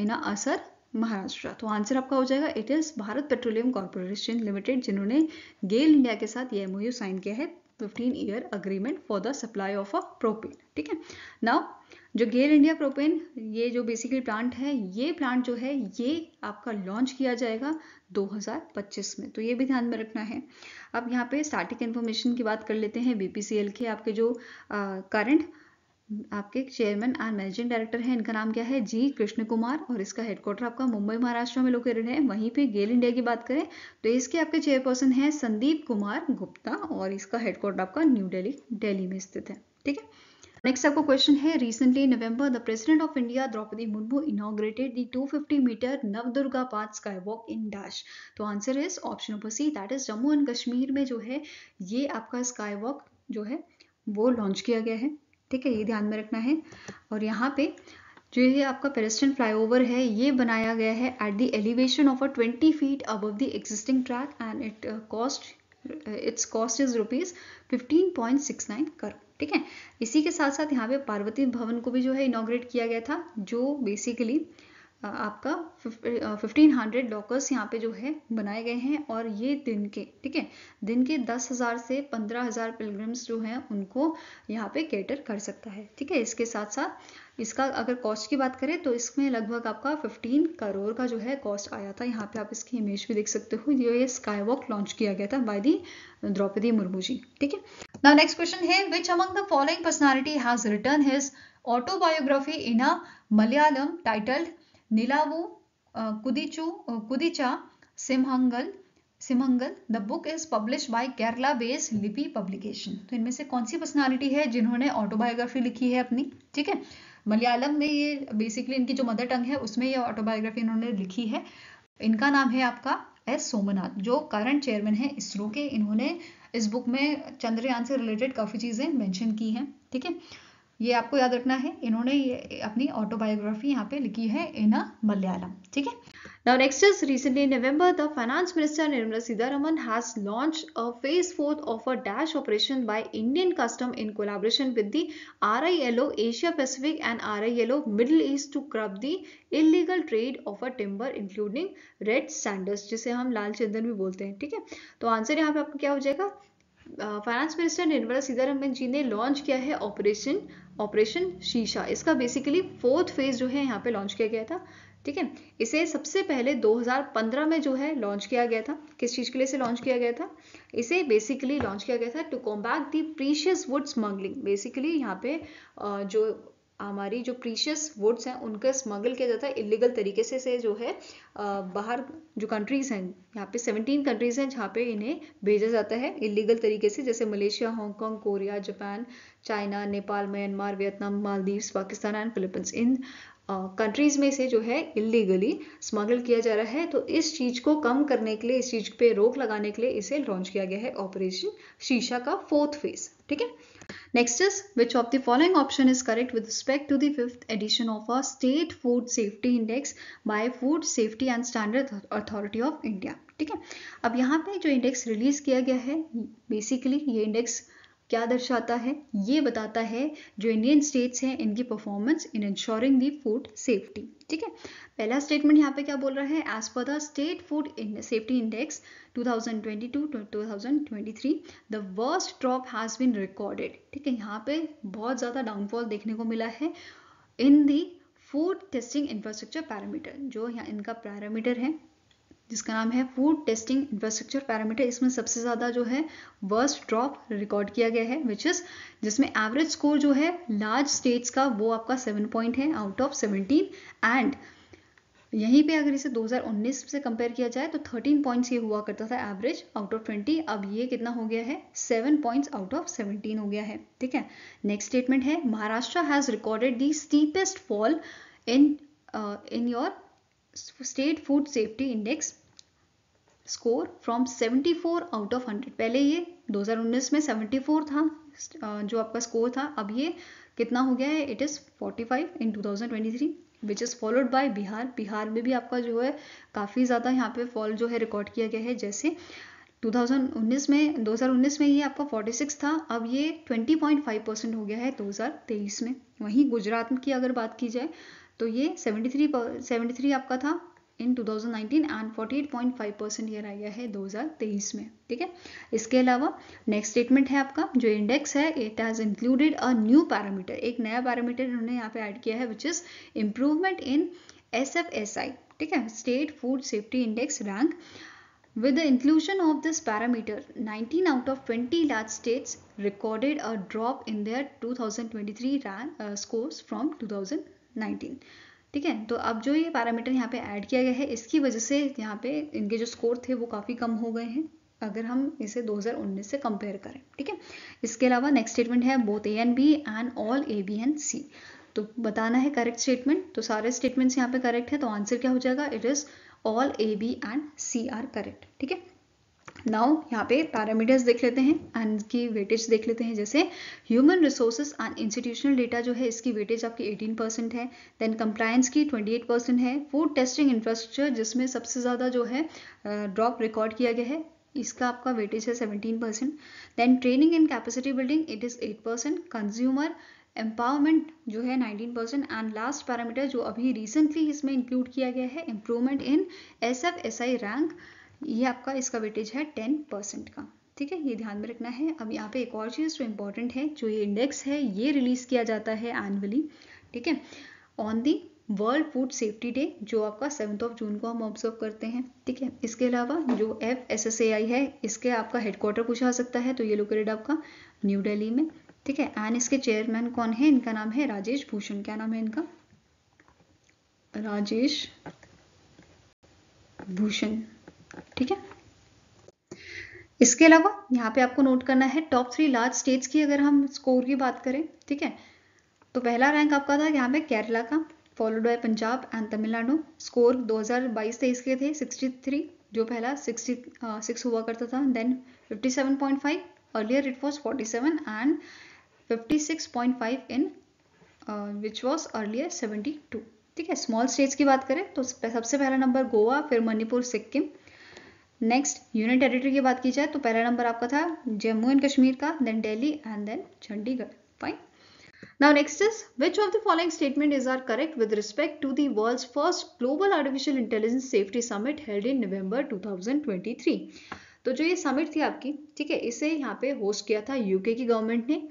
in Usar Maharashtra तो answer आपका हो जाएगा it is Bharat petroleum corporation limited जिन्होंने GAIL India के साथ ये MOU sign किया है fifteen year agreement for the supply of a propane ठीक है नाउ जो गेल इंडिया प्रोपेन ये जो बेसिकली प्लांट है ये प्लांट जो है ये आपका लॉन्च किया जाएगा 2025 में तो ये भी ध्यान में रखना है अब यहाँ पे स्टार्टिंग इन्फॉर्मेशन की बात कर लेते हैं बीपीसीएल के आपके जो करंट uh, आपके चेयरमैन एंड मैनेजिंग डायरेक्टर हैं इनका नाम क्या है जी कृष्ण कुमार और इसका हेडक्वार्टर आपका मुंबई महाराष्ट्र में लोकेटेड है वहीं पे गेल इंडिया की बात करें तो इसके आपके चेयरपर्सन हैं संदीप कुमार गुप्ता और इसका हेडक्वार्टर आपका न्यू दिल्ली दिल्ली में स्थित है ठीक है नेक्स्ट आपको क्वेश्चन है recently November the president of India Draupadi Murmu inaugurated the 250 metre Navdurga path sky walk in dash तो answer is option number C that is Jammu and Kashmir में जो है ये आपका स्काई वॉक जो है वो लॉन्च किया गया है ठीक है ये ध्यान में रखना है और यहाँ पे जो ये आपका पेरेस्टन फ्लाईओवर है ये बनाया गया है at the elevation of a twenty feet above the existing track and it cost its cost is rupees fifteen point six nine crore ठीक है इसी के साथ साथ यहाँ पे पार्वती भवन को भी जो है इनोग्रेट किया गया था जो बेसिकली आपका फिफ्टीन हंड्रेड लॉकर्स यहाँ पे जो है बनाए गए हैं और ये दिन के ठीक है दिन के दस हज़ार से पंद्रह हज़ार पिलग्रम्स जो हैं उनको यहाँ पे कैटर कर सकता है ठीक है इसके साथ साथ इसका अगर कॉस्ट की बात करें तो इसमें लगभग आपका फिफ्टीन करोड़ का जो है कॉस्ट आया था यहाँ पे आप इसकी इमेज भी देख सकते हो जो ये स्काई वॉक लॉन्च किया गया था बाय दी द्रौपदी मुर्मू जी ठीक है ना नेक्स्ट क्वेश्चन है which among the following personality has written his autobiography in a Malayalam titled Nilavu, uh, Kudichu, uh, Kudicha, Simhangal, Simhangal the book is publish by Kerala based Lipi publication तो इनमें से कौन सी पर्सनालिटी है जिन्होंने ऑटोबायोग्राफी लिखी है अपनी ठीक है मलयालम में ये बेसिकली इनकी जो मदर टंग है उसमें ये ऑटोबायोग्राफी इन्होंने लिखी है इनका नाम है आपका एस सोमनाथ जो करंट चेयरमैन है इसरो के इन्होंने इस बुक में चंद्रयान से रिलेटेड काफ़ी चीज़ें मैंशन की हैं ठीक है थीके? ये आपको याद रखना है इन्होंने ये अपनी ऑटोबायोग्राफी यहाँ पे लिखी है इन मलयालम ठीक है now next is recently November the finance minister Nirmala Sitharaman has launch a phase fourth of a dash operation by Indian custom in collaboration with L O Asia Pacific and R RILO Middle East to curb the illegal trade of a timber including red sanders जिसे हम लाल चंदन भी बोलते हैं ठीक है तो answer यहाँ पे आपको क्या हो जाएगा फाइनेंस मिनिस्टर निर्मला सीतारमन जी ने लॉन्च किया है ऑपरेशन ऑपरेशन शीशा इसका बेसिकली फोर्थ फेज जो है यहाँ पे लॉन्च किया गया था ठीक है इसे सबसे पहले 2015 में जो है लॉन्च किया गया था किस चीज़ के लिए इसे लॉन्च किया गया था इसे बेसिकली लॉन्च किया गया था to combat the precious wood smuggling basically यहाँ पे जो हमारी जो प्रीशियस वुड्स हैं उनका स्मगल किया जाता है इलीगल तरीके से से जो है बाहर जो कंट्रीज़ हैं यहाँ पे सेवनटीन कंट्रीज़ हैं जहाँ पे इन्हें भेजा जाता है इलीगल तरीके से जैसे Malaysia Hong Kong Korea Japan China Nepal Myanmar Vietnam Maldives Pakistan and Philippines इन कंट्रीज़ में से जो है इलीगली स्मगल किया जा रहा है तो इस चीज़ को कम करने के लिए इस चीज़ पे रोक लगाने के लिए इसे लॉन्च किया गया है ऑपरेशन शीशा का फोर्थ फेज ठीक है Next is which of the following option is correct with respect to the fifth edition of our state food safety index by Food Safety and Standard Authority of India. ठीक है अब यहाँ पे जो index release किया गया है basically ये इंडेक्स क्या दर्शाता है ये बताता है जो इंडियन स्टेट्स हैं इनकी performance in insuring the food safety ठीक है पहला स्टेटमेंट यहाँ पे क्या बोल रहा है as per the state food safety index 2022 to the worst drop has been recorded ठीक है यहाँ पे बहुत ज़्यादा डाउनफॉल देखने को मिला है in the food testing infrastructure parameter जो यहाँ इनका पैरामीटर है जिसका नाम है फूड टेस्टिंग इंफ्रास्ट्रक्चर पैरामीटर इसमें सबसे ज़्यादा जो है वर्स्ट ड्रॉप रिकॉर्ड किया गया है विच इज़ जिसमें एवरेज स्कोर जो है लार्ज स्टेट्स का वो आपका सेवन पॉइंट है आउट ऑफ सेवनटीन एंड यहीं पे अगर इसे 2019 से कंपेयर किया जाए तो 13 पॉइंट्स ये हुआ करता था एवरेज आउट ऑफ 20 अब ये कितना हो गया है 7 पॉइंट्स आउट ऑफ 17 हो गया है ठीक है नेक्स्ट स्टेटमेंट है Maharashtra has recorded the steepest fall in in your state food safety index score from 74 out of 100 पहले ये 2019 में 74 था जो आपका स्कोर था अब ये कितना हो गया है it is 45 in 2023 which is followed by Bihar Bihar में भी आपका जो है काफ़ी ज़्यादा यहाँ पे फॉल जो है रिकॉर्ड किया गया है जैसे 2019 में 2019 में ये आपका 46 था अब ये 20.5 परसेंट हो गया है 2023 में वहीं गुजरात की अगर बात की जाए तो ये 73 73 आपका था इन 2019 एंड 48.5 परसेंट ईयर आ गया है 2023 में ठीक है इसके अलावा नेक्स्ट स्टेटमेंट है आपका जो इंडेक्स है it has included a new parameter एक नया पैरामीटर इन्होंने यहाँ पे ऐड किया है which is improvement in S F S I ठीक है state food safety index rank With the inclusion of this parameter, 19 out of 20 large states recorded a drop in their 2023 rank, uh, scores from 2019. ठीक है तो अब जो ये parameter यहाँ पे ऐड किया गया है इसकी वजह से यहाँ पे इनके जो स्कोर थे वो काफ़ी कम हो गए हैं अगर हम इसे 2019 से कंपेयर करें ठीक है इसके अलावा नेक्स्ट स्टेटमेंट है both A and B and all A B and C तो बताना है करेक्ट स्टेटमेंट तो सारे स्टेटमेंट्स यहाँ पे करेक्ट है तो आंसर क्या हो जाएगा it is all A B and C are correct ठीक है नाउ यहाँ पे पैरामीटर्स देख लेते हैं एंड की वेटेज देख लेते हैं जैसे human resources and institutional data जो है इसकी वेटेज आपकी 18 परसेंट है देन कंप्लायंस की 28 परसेंट है फूड टेस्टिंग इंफ्रास्ट्रक्चर जिसमें सबसे ज़्यादा जो है ड्रॉप uh, रिकॉर्ड किया गया है इसका आपका वेटेज है seventeen percent then training and capacity building it is eight percent consumer empowerment जो है 19 परसेंट एंड लास्ट पैरामीटर जो अभी रिसेंटली इसमें इंक्लूड किया गया है improvement in S F S I rank ये आपका इसका वेटेज है टेन परसेंट का ठीक है ये ध्यान में रखना है अब यहाँ पे एक और चीज़ जो इम्पोर्टेंट है जो ये इंडेक्स है ये रिलीज़ किया जाता है एनुअली ठीक है on the world food safety day जो आपका सेवन्थ ऑफ जून को हम ऑब्जर्व करते हैं ठीक है इसके अलावा जो F S S A I है इसके आपका हेडक्वार्टर पूछा सकता है तो ये लोकेटेड आपका न्यू डेली में ठीक है एंड इसके चेयरमैन कौन है इनका नाम है राजेश भूषण क्या नाम है इनका राजेश भूषण ठीक है इसके अलावा यहाँ पे आपको नोट करना है टॉप थ्री लार्ज स्टेट्स की अगर हम स्कोर की बात करें ठीक है तो पहला रैंक आपका था यहाँ पे केरला का followed by Punjab and Tamil Nadu score 2022-23 के थे 63 जो पहला 66 uh, हुआ करता था then 57.5 earlier it was 47 and 56.5 in which was earlier 72 ठीक है स्मॉल स्टेट्स की बात करें तो सबसे पहला नंबर गोवा फिर Manipur Sikkim next union territory की बात की जाए तो पहला नंबर आपका था जम्मू एंड कश्मीर का then Delhi and then Chandigarh fine now next is which of the following statement is are correct with respect to the world first global artificial intelligence safety summit held in November 2023 तो जो ये summit थी आपकी ठीक है इसे यहाँ पे होस्ट किया था यूके की गवर्नमेंट ने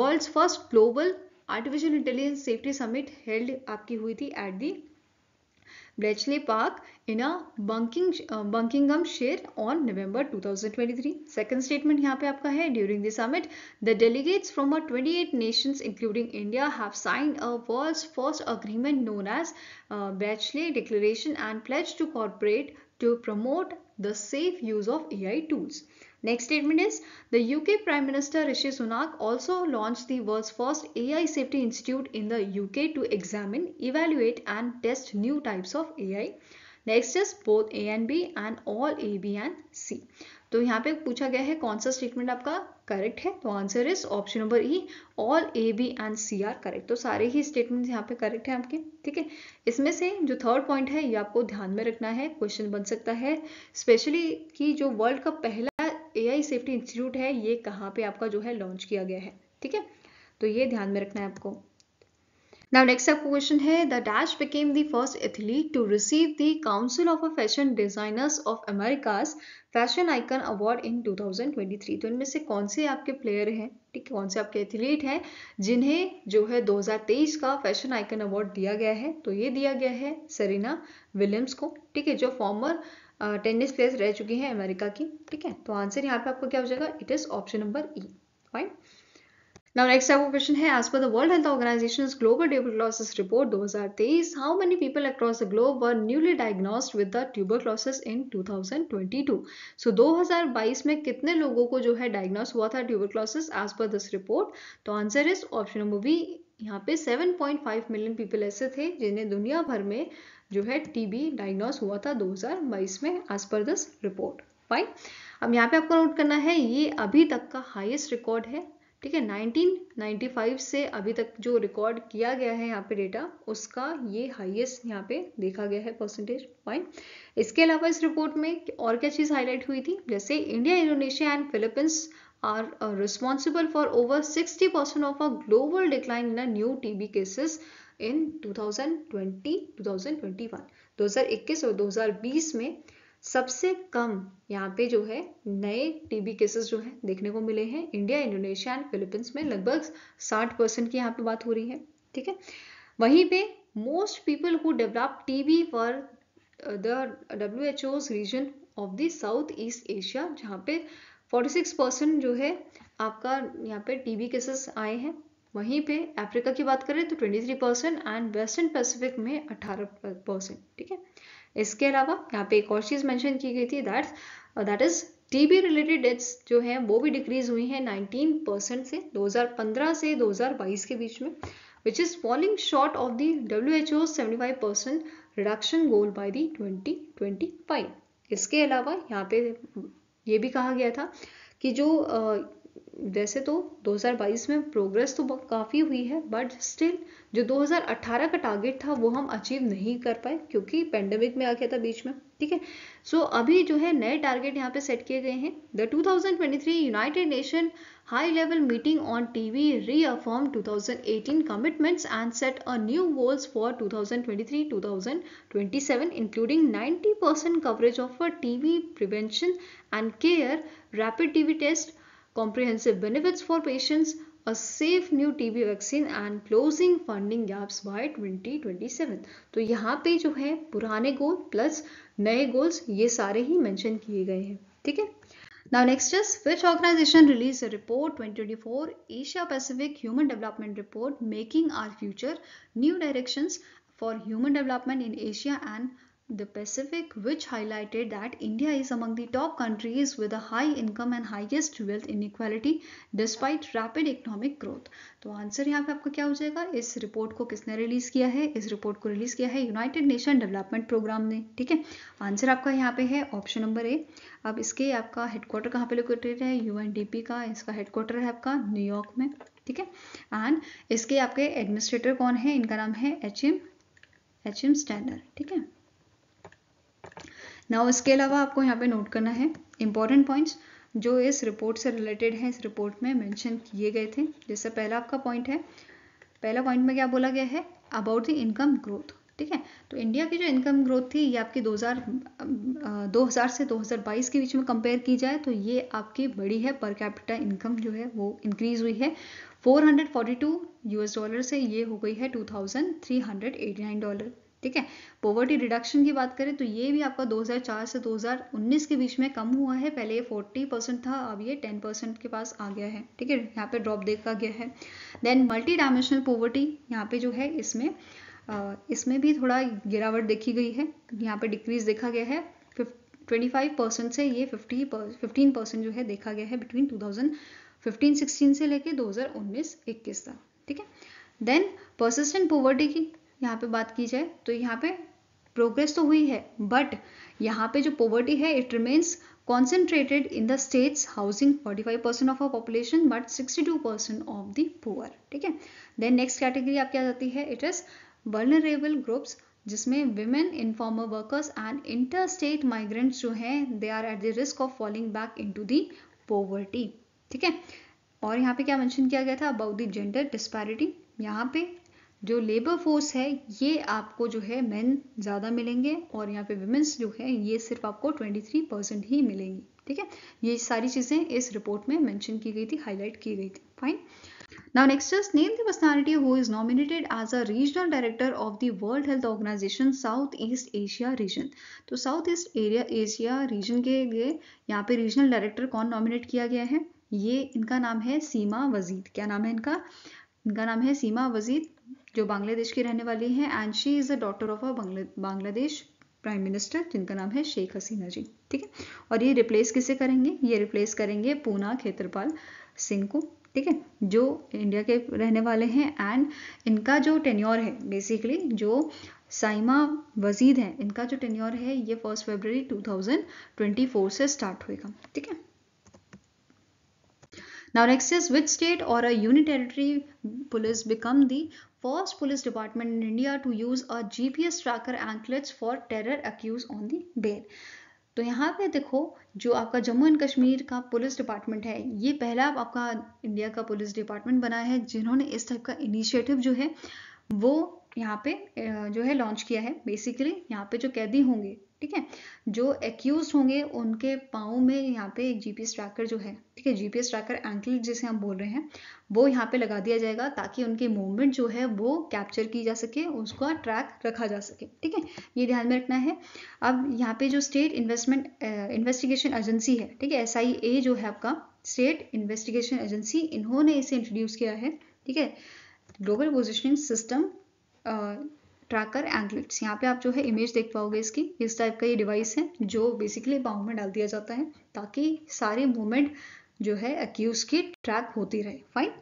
world first global artificial intelligence safety summit held आपकी हुई थी at the Bletchley Park in a Bunking, uh, Buckinghamshire on November 2023. Second statement here. पे during the summit the delegates from our 28 nations including India have signed a world's first agreement known as uh, Bletchley Declaration and pledged to cooperate to promote the safe use of AI tools. Next statement is the UK Prime Minister Rishi Sunak also launched the world's first AI Safety Institute in the UK to examine, evaluate, and test new types of AI. Next is both A and B and all A B and C तो यहाँ पे पूछा गया है कौन सा statement आपका correct है तो answer is option number E all A B and C are correct तो सारे ही स्टेटमेंट यहाँ पे करेक्ट है आपके ठीक है इसमें से जो थर्ड पॉइंट है ये आपको ध्यान में रखना है क्वेश्चन बन सकता है स्पेशली कि जो वर्ल्ड का पहला एआई सेफ्टी इंस्टीट्यूट है ये कहाँ पे आपका जो है लॉन्च किया गया है ठीक है तो ये ध्यान में रखना है आपको नाउ नेक्स्ट up क्वेश्चन है the dash became the first athlete to receive the council of a fashion designers of America's fashion icon award in 2023 तो इनमें से कौन से आपके प्लेयर हैं ठीक है कौन से आपके एथलीट हैं जिन्हें जो है 2023 का फैशन आइकन अवार्ड दिया गया है तो ये दिया गया है सरीना विलियम्स को ठीक है जो फॉर्मर टेनिस प्लेयर्स रह चुकी हैं अमेरिका की ठीक है तो आंसर यहाँ पे आपको क्या हो जाएगा it is option number E fine now next आपको क्वेश्चन है as per the world health organisation global tuberculosis report 2023 how many people across the globe were newly diagnosed with the tuberculosis in 2022 so so, 2022 में कितने लोगों को जो है diagnose हुआ था tuberculosis as per this report तो answer is option number B यहाँ पे 7.5 मिलियन पीपल ऐसे थे जिन्हें दुनिया भर में जो है टीबी डायग्नोस हुआ था 2022 में as per this report fine अब यहाँ पे आपको नोट करना है ये अभी तक का हाईएस्ट रिकॉर्ड है ठीक है 1995 से अभी तक जो रिकॉर्ड किया गया है यहाँ पे डेटा उसका ये हाईएस्ट यहाँ पे देखा गया है परसेंटेज फाइन इसके अलावा इस रिपोर्ट में और क्या चीज़ हाईलाइट हुई थी जैसे India Indonesia and Philippines are responsible for over sixty of a global decline in new TB cases in 2020-2021 2021 और 2020 में सबसे कम यहाँ पे जो है नए टीबी केसेस जो है देखने को मिले हैं इंडिया इंडोनेशिया एंड फिलीपींस में लगभग 60 परसेंट की यहाँ पे बात हो रही है ठीक है वहीं पे most people who develop TB for the W H region of the South East Asia जहाँ पे 46 परसेंट जो है आपका यहाँ पे टीबी केसेस आए हैं वहीं पे अफ्रीका की बात करें तो 23 परसेंट एंड वेस्टर्न पैसिफिक में 18 परसेंट ठीक है इसके अलावा यहाँ पे एक और चीज़ मेंशन की गई थी that that is TB related deaths जो है वो भी डिक्रीज हुई है 19 परसेंट से 2015 से 2022 के बीच में which is falling short of the W H O seventy percent reduction goal by the twenty इसके अलावा यहाँ पे ये भी कहा गया था कि जो uh, वैसे तो 2022 में प्रोग्रेस तो काफ़ी हुई है बट स्टिल जो 2018 का टारगेट था वो हम अचीव नहीं कर पाए क्योंकि पेंडेमिक में आ गया था बीच में ठीक है सो अभी जो है नए टारगेट यहाँ पे सेट किए गए हैं the 2023 United Nation high level meeting on TB reaffirm to commitments and set a new goals for 2023-2027 including 90% coverage of TB prevention and care rapid TB test comprehensive benefits for patients, a safe new TB vaccine and closing funding gaps by 2027 to yahan pe jo hai purane goal plus naye goals ye sare hi mention kiye gaye hain theek hai Now next is which organization released a report 2024 Asia Pacific Human Development Report making our future new directions for human development in Asia and the Pacific, which highlighted that India is among top countries with with a high income and highest wealth inequality despite rapid economic growth. तो answer यहाँ पे आपका क्या हो जाएगा इस report को किसने रिलीज किया है इस रिपोर्ट को रिलीज किया है यूनाइटेड नेशन डेवलपमेंट प्रोग्राम ने ठीक है आंसर आपका यहाँ पे है ऑप्शन नंबर ए अब इसके आपका हेडक्वार्टर कहाँ पे लोकेटेड है यू एन डी पी का इसका हेडक्वार्टर है आपका न्यूयॉर्क में ठीक है एंड इसके आपके एडमिनिस्ट्रेटर कौन है इनका नाम है H M H M standard ठीक है ना उसके अलावा आपको यहाँ पे नोट करना है इंपॉर्टेंट पॉइंट्स जो इस रिपोर्ट से रिलेटेड हैं इस रिपोर्ट में मेंशन किए गए थे जैसे पहला आपका पॉइंट है पहला पॉइंट में क्या बोला गया है अबाउट द इनकम ग्रोथ ठीक है तो इंडिया की जो इनकम ग्रोथ थी ये आपकी 2000 2000 से 2022 के बीच में कंपेयर की जाए तो ये आपकी बड़ी है पर कैपिटा इनकम जो है वो इंक्रीज हुई है 442 यूएस डॉलर से ये हो गई है 2389 डॉलर ठीक है पॉवर्टी रिडक्शन की बात करें तो ये भी आपका 2004 से 2019 के बीच में कम हुआ है पहले ये 40 परसेंट था अब ये 10 परसेंट के पास आ गया है ठीक है यहाँ पे ड्रॉप देखा गया है देन मल्टी डायमेंशनल पॉवर्टी यहाँ पे जो है इसमें इसमें भी थोड़ा गिरावट देखी गई है यहाँ पे डिक्रीज देखा गया है 25 परसेंट से ये 50 फिफ्टीन परसेंट जो है देखा गया है बिटवीन 2015-16 से लेके 2019-21 तक ठीक है देन परसिस्टेंट पोवर्टी की यहाँ पे बात की जाए तो यहाँ पे प्रोग्रेस तो हुई है बट यहाँ पे जो पॉवर्टी है it remains concentrated in the states housing 45% percent of a population but 62% percent of the poor ठीक है देन नेक्स्ट कैटेगरी आपकी आ जाती है इट इज वर्नरेबल ग्रुप्स जिसमें women informal workers and inter state migrant जो है they are at the risk of falling back into the poverty ठीक है और यहाँ पे क्या मैंशन किया गया था अबाउट द जेंडर डिस्पैरिटी यहाँ पे जो लेबर फोर्स है ये आपको जो है मेन ज्यादा मिलेंगे और यहाँ पे वुमेन्स जो है ये सिर्फ आपको 23 परसेंट ही मिलेंगी ठीक है ये सारी चीजें इस रिपोर्ट में मेंशन की गई थी हाईलाइट की गई थी fine now next name the personality who is nominated as a regional director of the world health organisation South East Asia region तो South East area Asia region के लिए यहाँ पे रीजनल डायरेक्टर कौन नॉमिनेट किया गया है ये इनका नाम है सीमा वजीद क्या नाम है इनका इनका नाम है सीमा वजीद जो बांग्लादेश की रहने वाली हैं and she is a daughter of a Bangladesh prime minister जिनका नाम है शेख हसीना जी ठीक है और ये रिप्लेस किसे करेंगे ये रिप्लेस करेंगे पूना खेतरपाल सिंह को ठीक है जो इंडिया के रहने वाले हैं एंड इनका जो टेन्योर है बेसिकली जो साइमा वजीद है इनका जो टेन्योर है ये फर्स्ट फरवरी टू से स्टार्ट होगा ठीक है Now next is which state or a unit territory police become the first police department in India to use a GPS tracker anklets for terror accused on the bail. तो यहाँ पे देखो जो आपका जम्मू एंड कश्मीर का पुलिस डिपार्टमेंट है ये पहला आपका इंडिया का पुलिस डिपार्टमेंट बना है जिन्होंने इस टाइप का इनिशिएटिव जो है वो यहाँ पे जो है लॉन्च किया है बेसिकली यहाँ पे जो कैदी होंगे ठीक है जो एक्यूज होंगे उनके पाओ में यहाँ पे एक जीपीएस ट्रैकर जो है ठीक है जीपीएस ट्रैकर एंकल जिसे हम बोल रहे हैं वो यहाँ पे लगा दिया जाएगा ताकि उनके मूवमेंट जो है वो कैप्चर की जा सके उसका ट्रैक रखा जा सके ठीक है ये ध्यान में रखना है अब यहाँ पे जो स्टेट इन्वेस्टमेंट इन्वेस्टिगेशन एजेंसी है ठीक है एस जो है आपका स्टेट इन्वेस्टिगेशन एजेंसी इन्होंने इसे इंट्रोड्यूस किया है ठीक है global positioning system tracker anklets यहाँ पे आप जो है इमेज देख पाओगे इसकी इस टाइप का ये डिवाइस है जो बेसिकली पाउ में डाल दिया जाता है ताकि सारी मूवमेंट जो है अक्यूज की ट्रैक होती रहे fine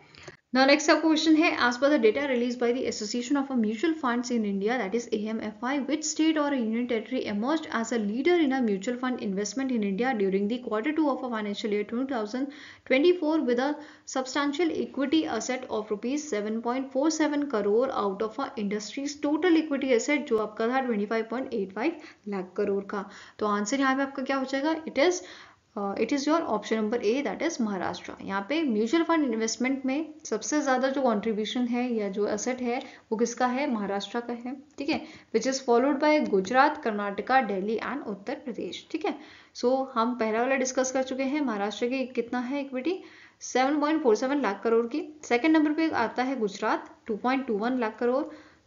Now next our question is as per the data released by the Association of Mutual Funds in India that is AMFI which state or a union territory emerged as a leader in a mutual fund investment in India during the quarter 2 of a financial year 2024 with a substantial equity asset of rupees 7.47 crore out of a industry's total equity asset जो आपका था 25.85 lakh crore का तो answer यहाँ पे आपका क्या हो जाएगा it is it is your option number A that is Maharashtra यहाँ पे म्यूचुअल फंड इन्वेस्टमेंट में सबसे ज़्यादा जो कॉन्ट्रीब्यूशन है या जो असेट है वो किसका है महाराष्ट्र का है ठीक है which is followed by Gujarat Karnataka Delhi and Uttar Pradesh ठीक है सो हम पहला वाला डिस्कस कर चुके हैं महाराष्ट्र की कितना है इक्विटी 7.47 लाख करोड़ की सेकेंड नंबर पे आता है Gujarat 2.21 lakh crore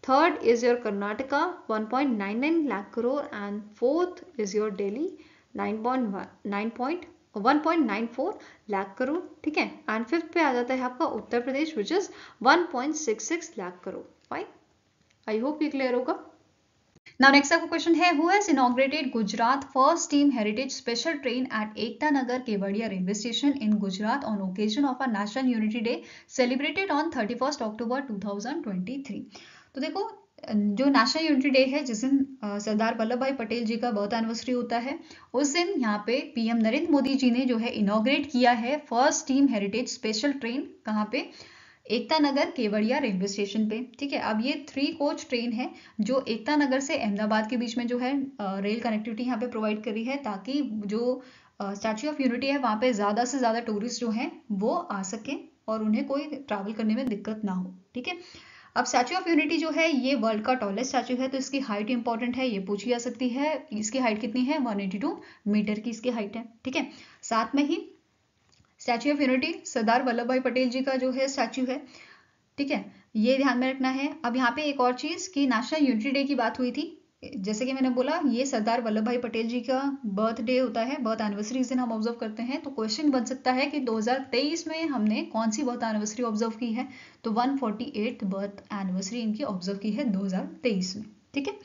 third is your Karnataka 1.99 lakh crore and fourth is your Delhi 1.94 lakh crore ठीक है एंड फिफ्थ पे आ जाता है आपका Uttar Pradesh which is 1.66 lakh crore fine I hope ये क्लियर होगा नाउ नेक्स्ट आपका क्वेश्चन है who has inaugurated Gujarat first team heritage special train at Ekta Nagar Kevadia railway station in Gujarat on occasion of a national unity day celebrated on 31 October 2023 तो देखो जो नेशनल यूनिटी डे है जिस दिन सरदार वल्लभ भाई पटेल जी का बर्थ एनिवर्सरी होता है उस दिन यहाँ पे पीएम नरेंद्र मोदी जी ने जो है इनोग्रेट किया है first team heritage special train कहाँ पे एकता नगर केवड़िया रेलवे स्टेशन पे ठीक है अब ये थ्री कोच ट्रेन है जो एकता नगर से अहमदाबाद के बीच में जो है रेल कनेक्टिविटी यहाँ पे प्रोवाइड करी है ताकि जो स्टैचू ऑफ यूनिटी है वहाँ पे ज़्यादा से ज़्यादा टूरिस्ट जो है वो आ सकें और उन्हें कोई ट्रैवल करने में दिक्कत ना हो ठीक है अब स्टैचू ऑफ यूनिटी जो है ये वर्ल्ड का टॉलेस्ट स्टैचू है तो इसकी हाइट इंपॉर्टेंट है ये पूछी जा सकती है इसकी हाइट कितनी है 182 मीटर की इसकी हाइट है ठीक है साथ में ही statue of unity Sardar Vallabh Bhai Patel जी का जो है स्टैचू है ठीक है ये ध्यान में रखना है अब यहाँ पे एक और चीज की नेशनल यूनिटी डे की बात हुई थी जैसे कि मैंने बोला ये सरदार वल्लभ भाई पटेल जी का बर्थडे होता है बर्थ एनिवर्सरी इस दिन हम ऑब्जर्व करते हैं तो क्वेश्चन बन सकता है कि 2023 में हमने कौन सी बर्थ एनिवर्सरी ऑब्जर्व की है तो 148 बर्थ एनिवर्सरी इनकी ऑब्जर्व की है 2023 में ठीक है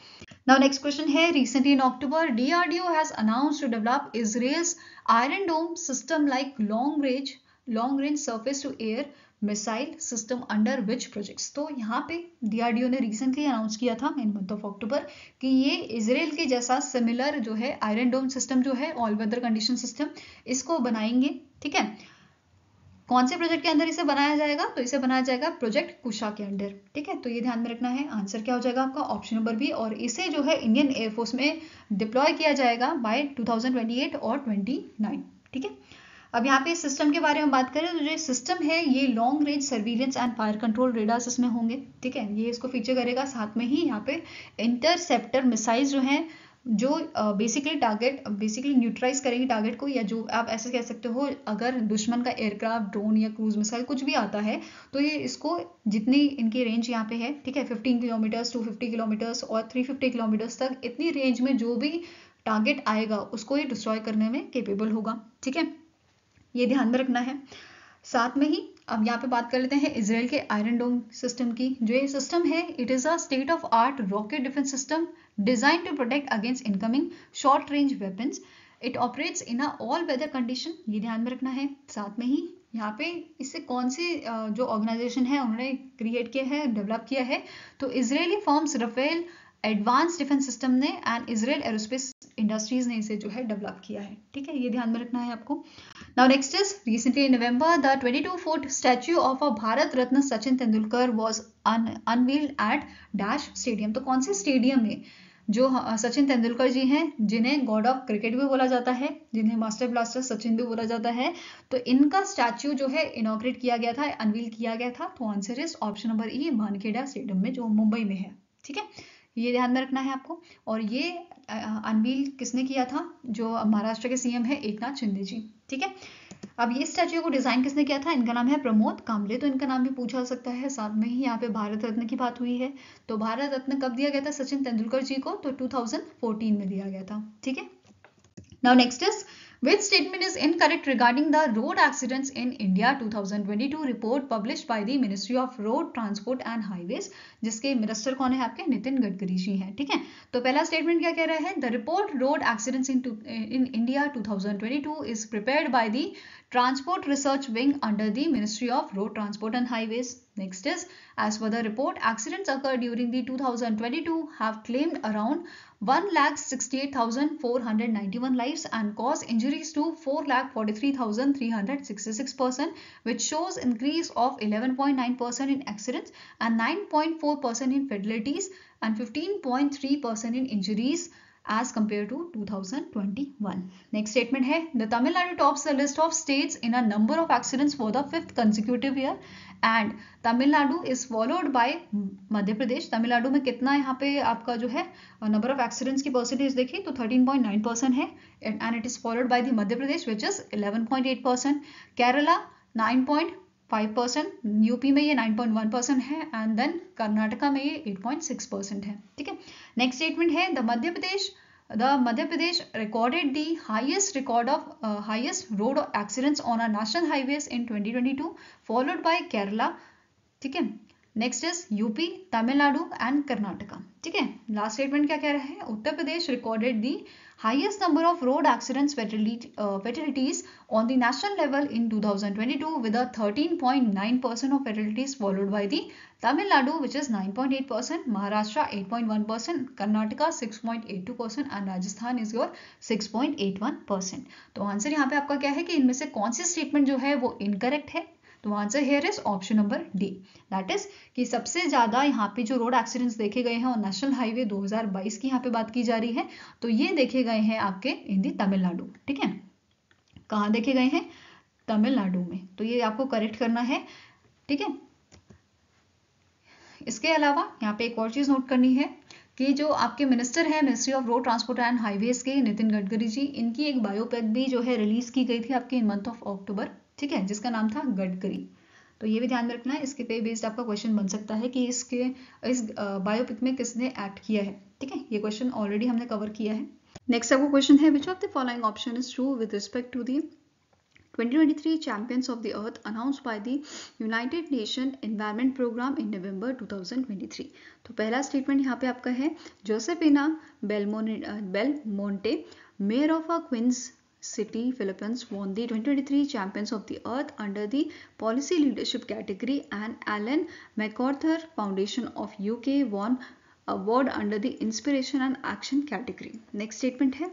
नाउ नेक्स्ट क्वेश्चन है recently in October DRDO has announce to develop Israel's iron dome system like long range long range surface to air missile system under which projects तो यहाँ पे डीआरडीओ ने रिसेंटली अनाउंस किया था इन month of अक्टूबर कि ये Israel के जैसा सिमिलर जो है आयरन डोम सिस्टम जो है ऑल वेदर कंडीशन सिस्टम इसको बनाएंगे ठीक है कौन से प्रोजेक्ट के अंदर इसे बनाया जाएगा तो इसे बनाया जाएगा प्रोजेक्ट कुशा के अंडर ठीक है तो ये ध्यान में रखना है आंसर क्या हो जाएगा आपका ऑप्शन नंबर बी और इसे जो है इंडियन एयरफोर्स में डिप्लॉय किया जाएगा बाय 2028 और 29 ठीक है अब यहाँ पे सिस्टम के बारे में बात करें तो जो सिस्टम है ये long range surveillance and fire control radars इसमें होंगे ठीक है ये इसको फीचर करेगा साथ में ही यहाँ पे इंटरसेप्टर मिसाइल जो है जो बेसिकली टारगेट बेसिकली न्यूट्राइज करेंगे टारगेट को या जो आप ऐसे कह सकते हो अगर दुश्मन का एयरक्राफ्ट ड्रोन या क्रूज मिसाइल कुछ भी आता है तो ये इसको जितनी इनकी रेंज यहाँ पे है ठीक है 15 किलोमीटर्स 250 किलोमीटर्स और 350 किलोमीटर्स तक इतनी रेंज में जो भी टारगेट आएगा उसको ये डिस्ट्रॉय करने में केपेबल होगा ठीक है ये ध्यान में रखना है साथ में ही अब यहाँ पे बात कर लेते हैं इसराइल के आयरन डोम सिस्टम की जो ये सिस्टम है it is a state of art rocket defence system design to protect against incoming short range weapon it operates in a all weather condition ये ध्यान में रखना है साथ में ही यहाँ पे इससे कौन सी जो ऑर्गेनाइजेशन है उन्होंने क्रिएट किया है डेवलप किया है तो Israeli firms Rafael advance defence system ने एंड इसराइल एरोस्पेस इंडस्ट्रीज ने इसे जो है डेवलप किया है ठीक है ये ध्यान में रखना है आपको now next is recently November the 22 foot statue of a Bharat Ratna Sachin Tendulkar was unveiled at dash stadium तो कौन से स्टेडियम में जो सचिन तेंदुलकर जी हैं जिन्हें गॉड ऑफ क्रिकेट भी बोला जाता है जिन्हें मास्टर ब्लास्टर सचिन भी बोला जाता है तो इनका स्टैच्यू जो है इनोग्रेट किया गया था अनवील किया गया था तो answer is option number E Mankheda stadium में जो मुंबई में है ठीक है ये ध्यान में रखना है आपको और ये अनवील किसने किया था जो महाराष्ट्र के सीएम है एक नाथ शिंदे जी ठीक है अब ये स्टैचू को डिजाइन किसने किया था इनका नाम है प्रमोद कामले तो इनका नाम भी पूछा सकता है साथ में ही यहाँ पे भारत रत्न की बात हुई है तो भारत रत्न कब दिया गया था सचिन तेंदुलकर जी को तो 2014 में दिया गया था ठीक है now next is Which statement is incorrect regarding the Road Accidents in India 2022 report published by the Ministry of Road Transport and Highways जिसके मिनिस्टर कौन है आपके नितिन गडकरी जी हैं ठीक है तो पहला स्टेटमेंट क्या कह रहा है the report road accidents in in India 2022 is prepared by the Transport Research Wing under the Ministry of Road Transport and Highways. Next is, as per the report, accidents occurred during the 2022 have claimed around 1,68,491 lives and cause injuries to 4,43,366 person which shows increase of 11.9% in accidents and 9.4% in fatalities and 15.3% in injuries as compared to 2021. Next statement है the Tamil Nadu tops the list of states in a number of accidents for the fifth consecutive year and Tamil Nadu is followed by Madhya Pradesh Tamil Nadu में कितना यहाँ पे आपका जो है number of accidents की percentage देखिए तो 13.9 परसेंट है and it is followed by the Madhya Pradesh which is 11.8 percent Kerala 9.1 five percent UP में ये नाइन पॉइंट वन परसेंट है एंड देन कर्नाटका में ये एट पॉइंट सिक्स परसेंट है ठीक है नेक्स्ट स्टेटमेंट है the Madhya Pradesh the Madhya Pradesh recorded the highest record of uh, highest road accidents on our national highways twenty 2022 followed by Kerala ठीक है next is UP Tamil Nadu and Karnataka ठीक है last statement क्या कह रहा है Uttar Pradesh recorded the highest number of road accidents fatalities on the national level in 2022 with a 13.9% of fatalities followed by the Tamil Nadu which is 9.8%, Maharashtra 8.1%, Karnataka 6.82% and Rajasthan is your 6.81%. तो answer यहाँ पे आपका क्या है कि इनमें से कौन सी स्टेटमेंट जो है वो इनकरेक्ट है तो answer here is option number D that is कि सबसे ज़्यादा यहाँ पे जो रोड एक्सीडेंट्स देखे गए हैं और नेशनल हाईवे 2022 की यहाँ पे बात की जा रही है तो ये देखे गए हैं आपके इन दी तमिलनाडु ठीक है कहा देखे गए हैं तमिलनाडु में तो ये आपको करेक्ट करना है ठीक है इसके अलावा यहाँ पे एक और चीज़ नोट करनी है कि जो आपके मिनिस्टर हैं ministry of road transport and highways के नितिन गडकरी जी इनकी एक बायोपैक भी जो है रिलीज की गई थी आपके मंथ ऑफ अक्टूबर ठीक है जिसका नाम था गडकरी तो ये भी ध्यान में रखना है इसके पे बेस्ड आपका क्वेश्चन बन सकता है कि इसके इस बायोपिक में किसने एक्ट किया है ठीक है ये क्वेश्चन ऑलरेडी हमने कवर किया है नेक्स्ट आपको क्वेश्चन है which of the following option is true with respect to the 2023 Champions of the Earth announced by the United Nation Environment Program in November 2023. तो पहला स्टेटमेंट यहाँ पे आपका है Josefina Belmon Belmonte mayor of a क्विंस City Philippines won the 2023 Champions of the Earth under the Policy Leadership category and Alan MacArthur Foundation of UK won award under the Inspiration and Action category. Next statement here: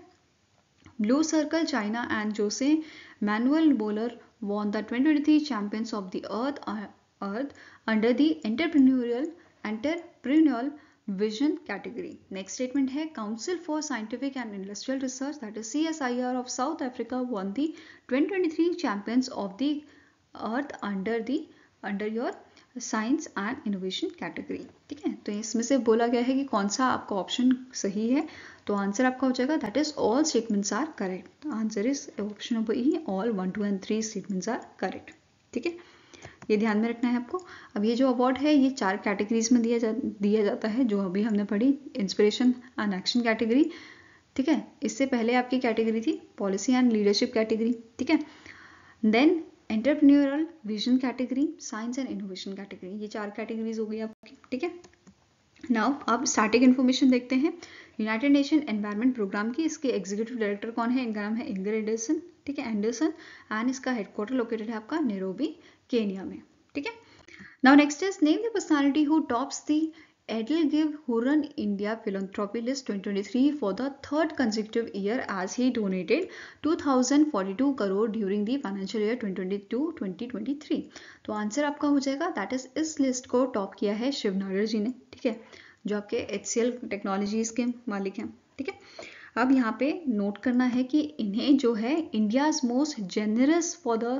Blue Circle China and Jose Manuel Bowler won the 2023 Champions of the Earth, uh, Earth under the Entrepreneurial Entrepreneurial vision category next statement है council for scientific and industrial research that is C S I R of South Africa won the twenty twenty of the earth under the under your science and innovation category ठीक है तो इसमें से बोला गया है कि कौन सा आपका ऑप्शन सही है तो आंसर आपका हो जाएगा that is all statements are correct answer is option number E all one two and three statements are correct ठीक है ये ध्यान में रखना है आपको अब ये जो अवार्ड है ये चार कैटेगरीज में दिया जा दिया जाता है जो अभी हमने पढ़ी इंस्पिरेशन एंड एक्शन कैटेगरी ठीक है इससे पहले आपकी कैटेगरी थी पॉलिसी एंड लीडरशिप कैटेगरी ठीक है then entrepreneurial vision category science and innovation category ये चार कैटेगरीज हो गई आपकी ठीक है नाउ आप स्टैटिक इन्फॉर्मेशन देखते हैं यूनाइटेड नेशन एनवायरमेंट प्रोग्राम की इसके एग्जीक्यूटिव डायरेक्टर कौन है इनका नाम है इंगर एंडरसन ठीक है एंडरसन एंड इसका हेडक्वार्टर लोकेटेड है आपका नेरोबी केनिया में ठीक है now next is name the personality who tops the Edelgiv Huron India Philanthropy List 2023 for the third consecutive year as he donated 2042 crore during the financial year 2022-2023. तो answer आपका हो जाएगा that is इस list को top किया है शिव नागर जी ने ठीक है जो आपके एच सी एल टेक्नोलॉजीज के मालिक हैं ठीक है अब यहाँ पे नोट करना है कि इन्हें जो है India's most generous for the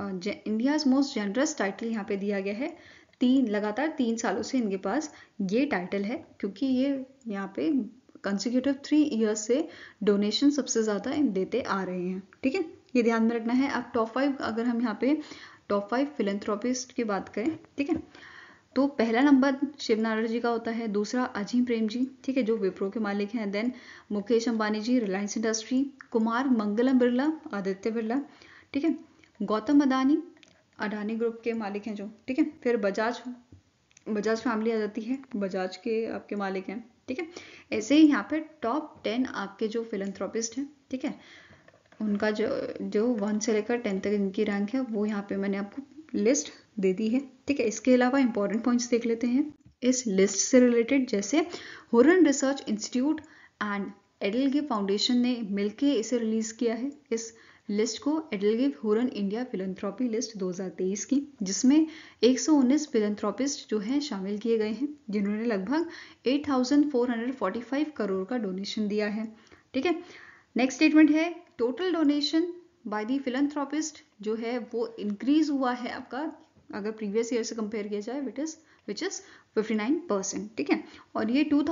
India's most generous title यहाँ पे दिया गया है तीन लगातार तीन सालों से इनके पास ये टाइटल है क्योंकि ये यहाँ पे कंसिक्यूटिव थ्री ईयर्स से डोनेशन सबसे ज़्यादा देते आ रहे हैं ठीक है ये ध्यान में रखना है अब टॉप फाइव अगर हम यहाँ पे टॉप फाइव फिलेंथ्रोपिस्ट की बात करें ठीक है तो पहला नंबर शिव नारायण जी का होता है दूसरा अजीम प्रेम जी ठीक है जो विप्रो के मालिक हैं देन मुकेश अंबानी जी रिलायंस इंडस्ट्री कुमार मंगलम बिरला आदित्य बिरला ठीक है गौतम अदानी अडानी ग्रुप के मालिक हैं जो ठीक है फिर बजाज बजाज फैमिली आ जाती है बजाज के आपके मालिक हैं ठीक है ऐसे ही यहाँ पे टॉप टेन आपके जो फिलंथ्रोपिस्ट हैं ठीक है उनका जो जो वन से लेकर टेन तक इनकी रैंक है वो यहाँ पे मैंने आपको लिस्ट दे दी है ठीक है इसके अलावा इंपॉर्टेंट पॉइंट्स देख लेते हैं इस लिस्ट से रिलेटेड जैसे Hurun research institute and Edel foundation ने मिलकर इसे रिलीज़ किया है इस लिस्ट को EdelGive Hurun India philanthropy list 2023 की जिसमें 119 फिलंथ्रॉपिस्ट जो हैं शामिल किए गए हैं जिन्होंने लगभग 8,445 करोड़ का डोनेशन दिया है ठीक है नेक्स्ट स्टेटमेंट है total donation by the philanthropist जो है वो इंक्रीज हुआ है आपका अगर प्रीवियस ईयर से कंपेयर किया जाए with is which is fifty ठीक है और ये टू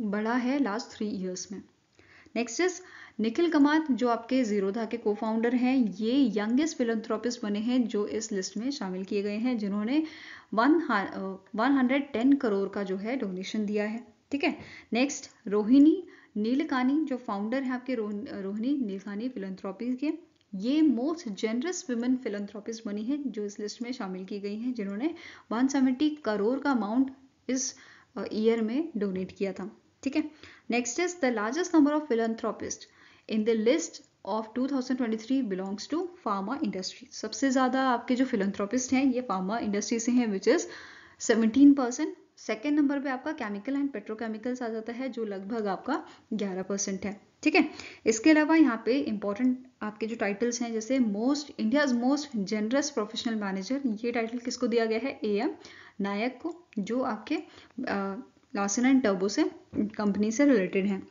बढ़ा है लास्ट थ्री ईयर्स में नेक्स्ट इज़ निखिल कमात जो आपके जीरोधा के को फाउंडर हैं ये यंगेस्ट फिलोथ्रोपिस्ट बने हैं जो इस लिस्ट में शामिल किए गए हैं जिन्होंने वन हंड्रेड करोड़ का जो है डोनेशन दिया है ठीक है नेक्स्ट रोहिणी नीलकानी जो फाउंडर है आपके रोहिणी नीलकानी फिलंथ्रोपी के ये मोस्ट जेनरस वुमेन फिलंथ्रोपिस्ट बनी है जो इस लिस्ट में शामिल की गई हैं जिन्होंने 170 करोड़ का अमाउंट इस ईयर में डोनेट किया था ठीक है next is the largest number of philanthropist in the list of 2023 belongs to pharma industry सबसे ज़्यादा आपके जो फिलंथ्रोपिस्ट हैं ये फार्मा इंडस्ट्री से हैं which is 17 percent second number पे आपका केमिकल एंड पेट्रोकेमिकल्स आ जाता है जो लगभग आपका 11 परसेंट है ठीक है इसके अलावा यहाँ पे इंपॉर्टेंट आपके जो टाइटल्स हैं जैसे most India's most generous professional manager ये टाइटल किसको दिया गया है ए एम नायक को जो आपके लॉसन एंड टर्बो से कंपनी से रिलेटेड है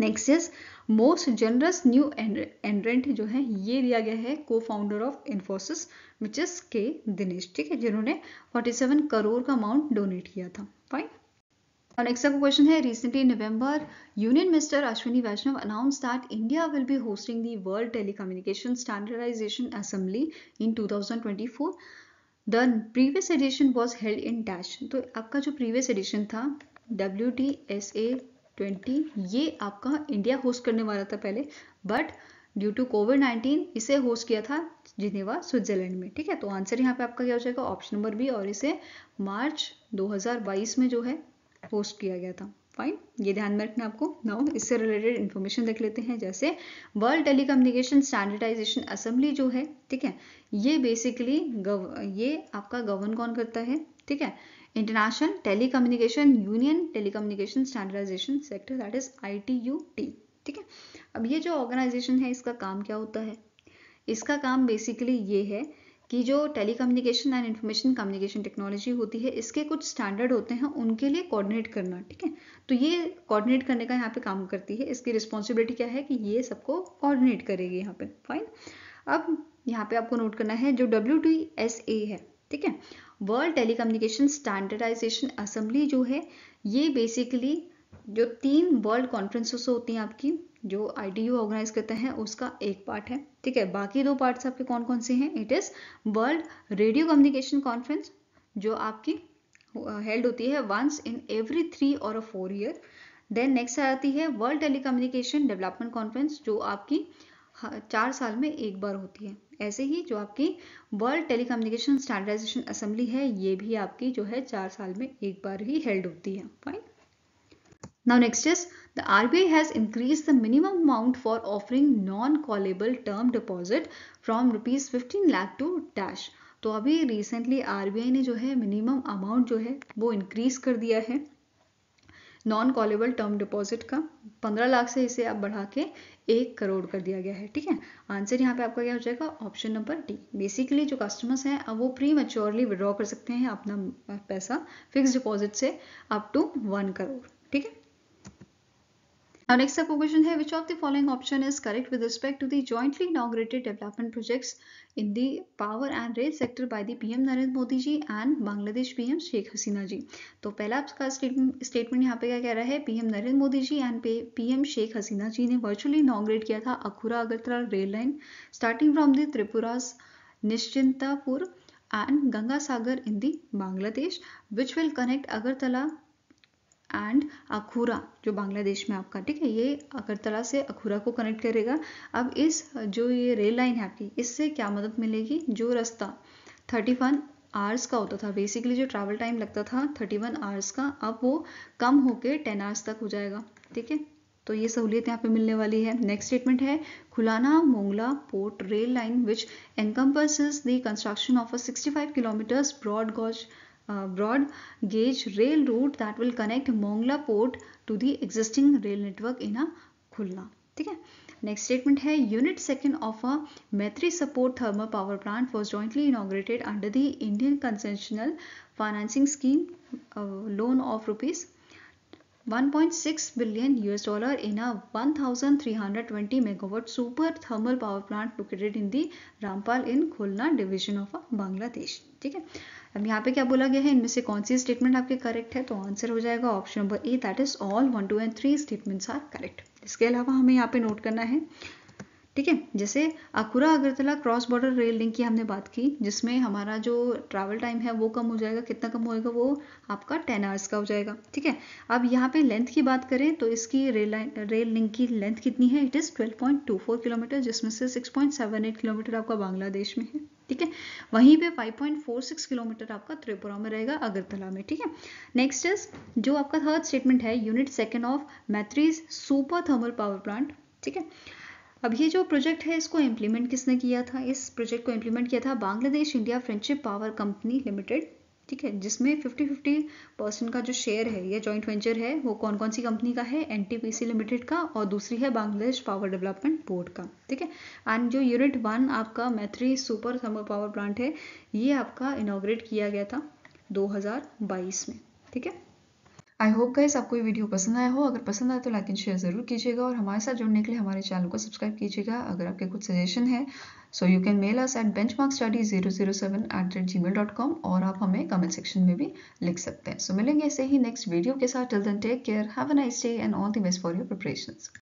next is most generous new entrant जो है ये दिया गया है को founder of Infosys which is K Dinesh ठीक है जिन्होंने 47 करोड़ का अमाउंट डोनेट किया था फाइन और नेक्स्ट का क्वेश्चन है recently November union minister Ashwini Vaishnaw announce that India will be hosting the world telecommunication standardization assembly in 2024 the previous edition was held in dash तो आपका जो प्रीवियस एडिशन था W T S A twenty ये आपका India host करने वाला था पहले but due to covid nineteen इसे होस्ट किया था जिनेवा स्विट्जरलैंड में ठीक है तो आंसर यहाँ पे आपका क्या हो जाएगा ऑप्शन नंबर बी और इसे मार्च 2022 में जो है होस्ट किया गया था फाइन ये ध्यान में रखना आपको नाउ इससे रिलेटेड इन्फॉर्मेशन देख लेते हैं जैसे वर्ल्ड टेलीकम्युनिकेशन स्टैंडर्डाइजेशन असेंबली जो है ठीक है ये बेसिकली गव ये आपका गवर्न कौन करता है ठीक है International Telecommunication Union Telecommunication Standardization Sector that is ITUT ठीक है अब ये जो ऑर्गेनाइजेशन है इसका काम क्या होता है इसका काम बेसिकली ये है कि जो telecommunication and information communication technology होती है इसके कुछ स्टैंडर्ड होते हैं उनके लिए कोऑर्डिनेट करना ठीक है तो ये कोऑर्डिनेट करने का यहाँ पे काम करती है इसकी रिस्पॉन्सिबिलिटी क्या है कि ये सबको कोऑर्डिनेट करेगी यहाँ पे फाइन अब यहाँ पे आपको नोट करना है जो डब्ल्यू है ठीक है वर्ल्ड टेलीकम्युनिकेशन स्टैंडर्डाइजेशन असम्बली जो है ये बेसिकली जो तीन वर्ल्ड कॉन्फ्रेंसेस होती हैं आपकी जो आई डी यू ऑर्गेनाइज करते हैं उसका एक पार्ट है ठीक है बाकी दो पार्ट्स आपके कौन कौन से हैं it is world radio communication conference जो आपकी हेल्ड होती है वंस इन एवरी थ्री और फोर ईयर देन नेक्स्ट आती है वर्ल्ड टेलीकम्युनिकेशन डेवलपमेंट कॉन्फ्रेंस जो आपकी चार साल में एक बार होती है ऐसे ही जो आपकी वर्ल्ड टेलीकम्युनिकेशन स्टैंडर्डाइजेशन असेंबली है ये भी आपकी जो है चार साल में एक बार ही हेल्ड होती है fine now next is the RBI has increase the minimum amount for offering non callable term deposit from rupees fifteen lakh to dash तो अभी रिसेंटली आरबीआई ने जो है मिनिमम अमाउंट जो है वो इंक्रीज कर दिया है नॉन कॉलेबल टर्म डिपॉजिट का 15 लाख से इसे आप बढ़ा के एक करोड़ कर दिया गया है ठीक है आंसर यहाँ पे आपका क्या हो जाएगा ऑप्शन नंबर डी बेसिकली जो कस्टमर्स हैं वो प्री मेच्योरली विड्रॉ कर सकते हैं अपना पैसा फिक्स डिपॉजिट से अप टू वन करोड़ ठीक है Now next up question है which of the following option is correct with respect to the jointly inaugurated development projects in the power and rail sector by the PM Narendra Modi ji and Bangladesh PM Sheikh Hasina ji. तो पहला आपका statement यहाँ पे क्या कह रहा है PM Narendra Modi ji and PM Sheikh Hasina ji ने वर्चुअली इनाग्रेट किया था Akhaura Agartala rail line starting from the Tripura's Nischintapur and Ganga Sagar in the Bangladesh which will connect Agartala and Akhaura जो बांग्लादेश में आपका ठीक है ये अगरतला से अखूरा को कनेक्ट करेगा अब इस जो ये रेल लाइन है आपकी इससे क्या मदद मिलेगी जो रास्ता थर्टी वन आवर्स का होता था बेसिकली जो ट्रैवल टाइम लगता था थर्टी वन आवर्स का अब वो कम होके टेन आवर्स तक हो जाएगा ठीक है तो ये सहूलियत यहाँ पे मिलने वाली है नेक्स्ट स्टेटमेंट है Khulna Mongla port rail line which encompass the construction of a 65 kilometers broad gauge Uh, broad gauge rail route that will connect Mongla port to the existing rail network in a Khulna. ठीक है next statement है unit second of a Maitree super thermal power plant was jointly inaugurated under the Indian concessional financing scheme loan of rupees 1.6 billion US dollar in a 1320 megawatt super thermal power plant located in the Rampal in Khulna division of Bangladesh. ठीक है अब यहाँ पे क्या बोला गया है इनमें से कौन सी स्टेटमेंट आपके करेक्ट है तो आंसर हो जाएगा option number A that is all one two and three statements are correct इसके अलावा हमें यहाँ पे नोट करना है ठीक है जैसे Akhaura Agartala cross border rail link की हमने बात की जिसमें हमारा जो ट्रैवल टाइम है वो कम हो जाएगा कितना कम होएगा वो आपका टेन आवर्स का हो जाएगा ठीक है अब यहाँ पे लेंथ की बात करें तो इसकी रेल लाइन रेल लिंक की लेंथ कितनी है इट इज़ 12.24 किलोमीटर जिसमें से 6.78 किलोमीटर आपका बांग्लादेश में है ठीक है वहीं पे 5.46 किलोमीटर आपका त्रिपुरा में रहेगा अगरतला में ठीक है नेक्स्ट इज जो आपका थर्ड स्टेटमेंट है unit second of Maitree's super thermal power plant ठीक है अब ये जो प्रोजेक्ट है इसको इम्प्लीमेंट किसने किया था इस प्रोजेक्ट को इम्प्लीमेंट किया था Bangladesh India friendship power company limited ठीक है जिसमें फिफ्टी फिफ्टी परसेंट का जो शेयर है या जॉइंट वेंचर है वो कौन कौन सी कंपनी का है एन लिमिटेड का और दूसरी है बांग्लादेश पावर डेवलपमेंट बोर्ड का ठीक है एंड जो यूनिट वन आपका Maitree super thermal power plant है ये आपका इनाग्रेट किया गया था 2022 में ठीक है आई होप गाइस आपको ये वीडियो पसंद आया हो अगर पसंद आया तो लाइक एंड शेयर ज़रूर कीजिएगा और हमारे साथ जुड़ने के लिए हमारे चैनल को सब्सक्राइब कीजिएगा अगर आपके कुछ सजेशन है so you can mail us at benchmark study zero zero seven at rate gmail dot com और आप हमें कमेंट सेक्शन में भी लिख सकते हैं सो so, मिलेंगे ऐसे ही नेक्स्ट वीडियो के साथ till then take care have a nice day and all the best for your preparation